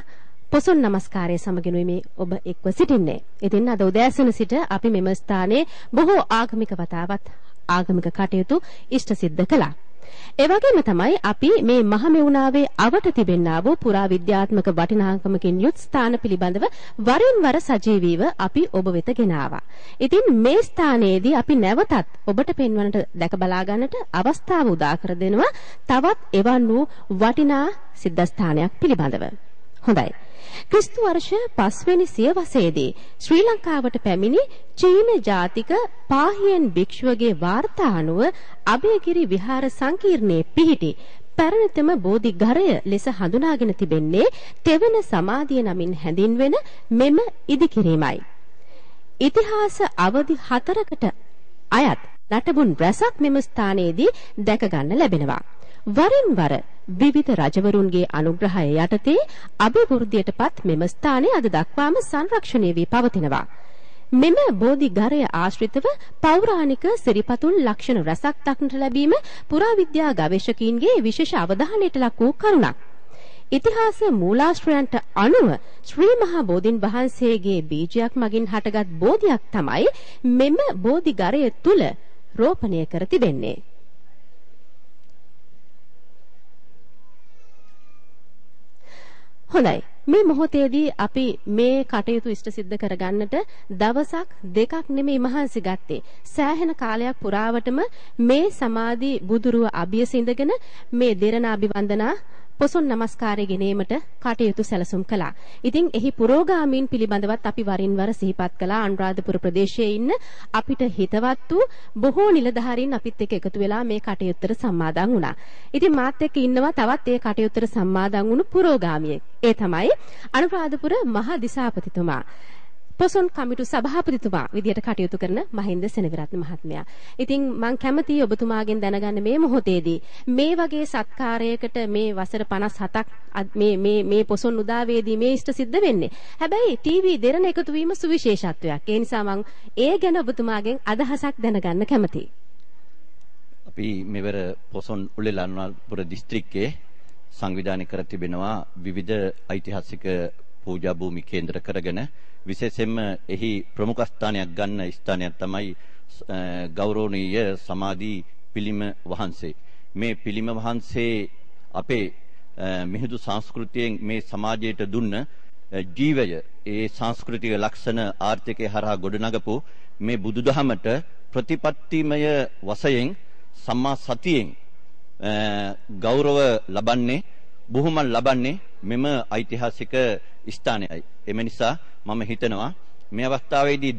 පොසොන් নমස්කාරය සමගිනුයි මේ ඔබ එක්ව සිටින්නේ. ඉතින් අද උදෑසන සිට අපි මෙම ස්ථානයේ බොහෝ ආගමික වතාවත් ආගමික කටයුතු ඉෂ්ට සිද්ධ කළා. එවැගේම තමයි අපි මේ මහමෙවුනාවේ අවට තිබෙන්නා වූ පුරාවිද්‍යාත්මක වටිනාකමකින් යුත් ස්ථාන පිළිබඳව වරින් වර සජීවීව අපි ඔබ වෙත ගෙනාවා. ඉතින් මේ ස්ථානයේදී අපි නැවතත් ඔබට පෙන්වන්නට දැක බලා ගන්නට අවස්ථාව උදා කර දෙනවා තවත් එවන් වූ වටිනා සිද්ධාස්ථානයක් පිළිබඳව. හොඳයි. ක්‍රිස්තු වර්ෂ 5 වෙනි සියවසේදී ශ්‍රී ලංකාවට පැමිණි චීන ජාතික පාහියන් භික්ෂුවගේ වාර්තා අනුව අභයගිරි විහාර සංකීර්ණයේ පිහිටි පැරණිතම බෝධිඝරය ලෙස හඳුනාගෙන තිබෙන්නේ තෙවන සමාධිය නමින් හැඳින්වෙන මෙම ඉදිකිරීමයි. ඉතිහාස අවධි 4කට අයත් නටබුන් රැසක් මෙම ස්ථානයේදී දැක ගන්න ලැබෙනවා. වරින් වර විවිධ රජවරුන්ගේ අනුග්‍රහය යටතේ අභිවෘද්ධියටපත් මෙම ස්ථානය අද දක්වාම සංරක්ෂණය වී පවතිනවා. මෙම බෝධිඝරය ආශ්‍රිතව පෞරාණික සිරිපතුල් ලක්ෂණ රසක් දක්නට ලැබීම පුරාවිද්‍යා ගවේෂකීන්ගේ විශේෂ අවධානයට ලක් වූ කරුණක්. ඉතිහාස මූලාශ්‍රයන්ට අනුව ශ්‍රී මහා බෝධින් වහන්සේගේ බීජයක් මගින් හටගත් බෝධියක් තමයි මෙම බෝධිඝරය තුල රෝපණය කර තිබෙන්නේ. හොඳයි. මේ මොහොතේදී අපි මේ කටයුතු ඉෂ්ට සිද්ධ කරගන්නට දවසක් දෙකක් නෙමෙයි මහන්සි ගත්තේ. සෑහෙන කාලයක් පුරාවටම මේ සමාධි බුදුරුව අභියස ඉඳගෙන මේ දෙරණ අභිවන්දනා පොසොන් নমස්කාරය ගෙනීමට කටයුතු සැලසුම් කළා. ඉතින් එහි පුරෝගාමීන් පිළිබඳවත් අපි වරින් වර සිහිපත් කළා. අනුරාධපුර ප්‍රදේශයේ ඉන්න අපිට හිතවත් වූ බොහෝ නිලධාරීන් අපිත් එක්ක එකතු වෙලා මේ කටයුත්තට සම්මාදන් වුණා. ඉතින් මාත් එක්ක ඉන්නවා තවත් ඒ කටයුත්තට සම්මාදන් වුණු පුරෝගාමියෙක්. ඒ තමයි අනුරාධපුර මහ දිසාපතිතුමා. පොසොන් කමිටු සභාපතිතුමා විදියට කටයුතු කරන මහින්ද සෙනවිරත්න මහත්මයා. ඉතින් මම කැමතියි ඔබතුමාගෙන් දැනගන්න මේ මොහොතේදී මේ වගේ සත්කාරයකට මේ වසර 57ක් මේ මේ මේ පොසොන් උදාවේදී මේ ඉෂ්ට සිද්ධ වෙන්නේ. හැබැයි ටීවී දෙරණ එකතු වීම සුවිශේෂත්වයක්. ඒ නිසා මම ඒ ගැන ඔබතුමාගෙන් අදහසක් දැනගන්න කැමතියි. අපි මෙවර පොසොන් උළෙලන්වල්පුර දිස්ත්‍රික්කයේ සංවිධානය කර තිබෙනවා විවිධ ඓතිහාසික පූජා භූමි කේන්දර කරගෙන විශේෂයෙන්ම එහි ප්‍රමුඛස්ථානයක් ගන්න ස්ථානයක් තමයි ගෞරවනීය සමාධි පිළිම වහන්සේ. මේ පිළිම වහන්සේ අපේ මිහිඳු සංස්කෘතියෙන් මේ සමාජයට දුන්න ජීවය ඒ සංස්කෘතික ලක්ෂණ ආර්ථිකය හරහා ගොඩනගපු මේ බුදුදහමට ප්‍රතිපත්තිමය වශයෙන් සම්මා සතියෙන් ගෞරව ලබන්නේ බුහුමන් ලබන්නේ මෙම ඓතිහාසික ස්ථානයයි. එම නිසා මම හිතනවා මේ අවස්ථාවේදී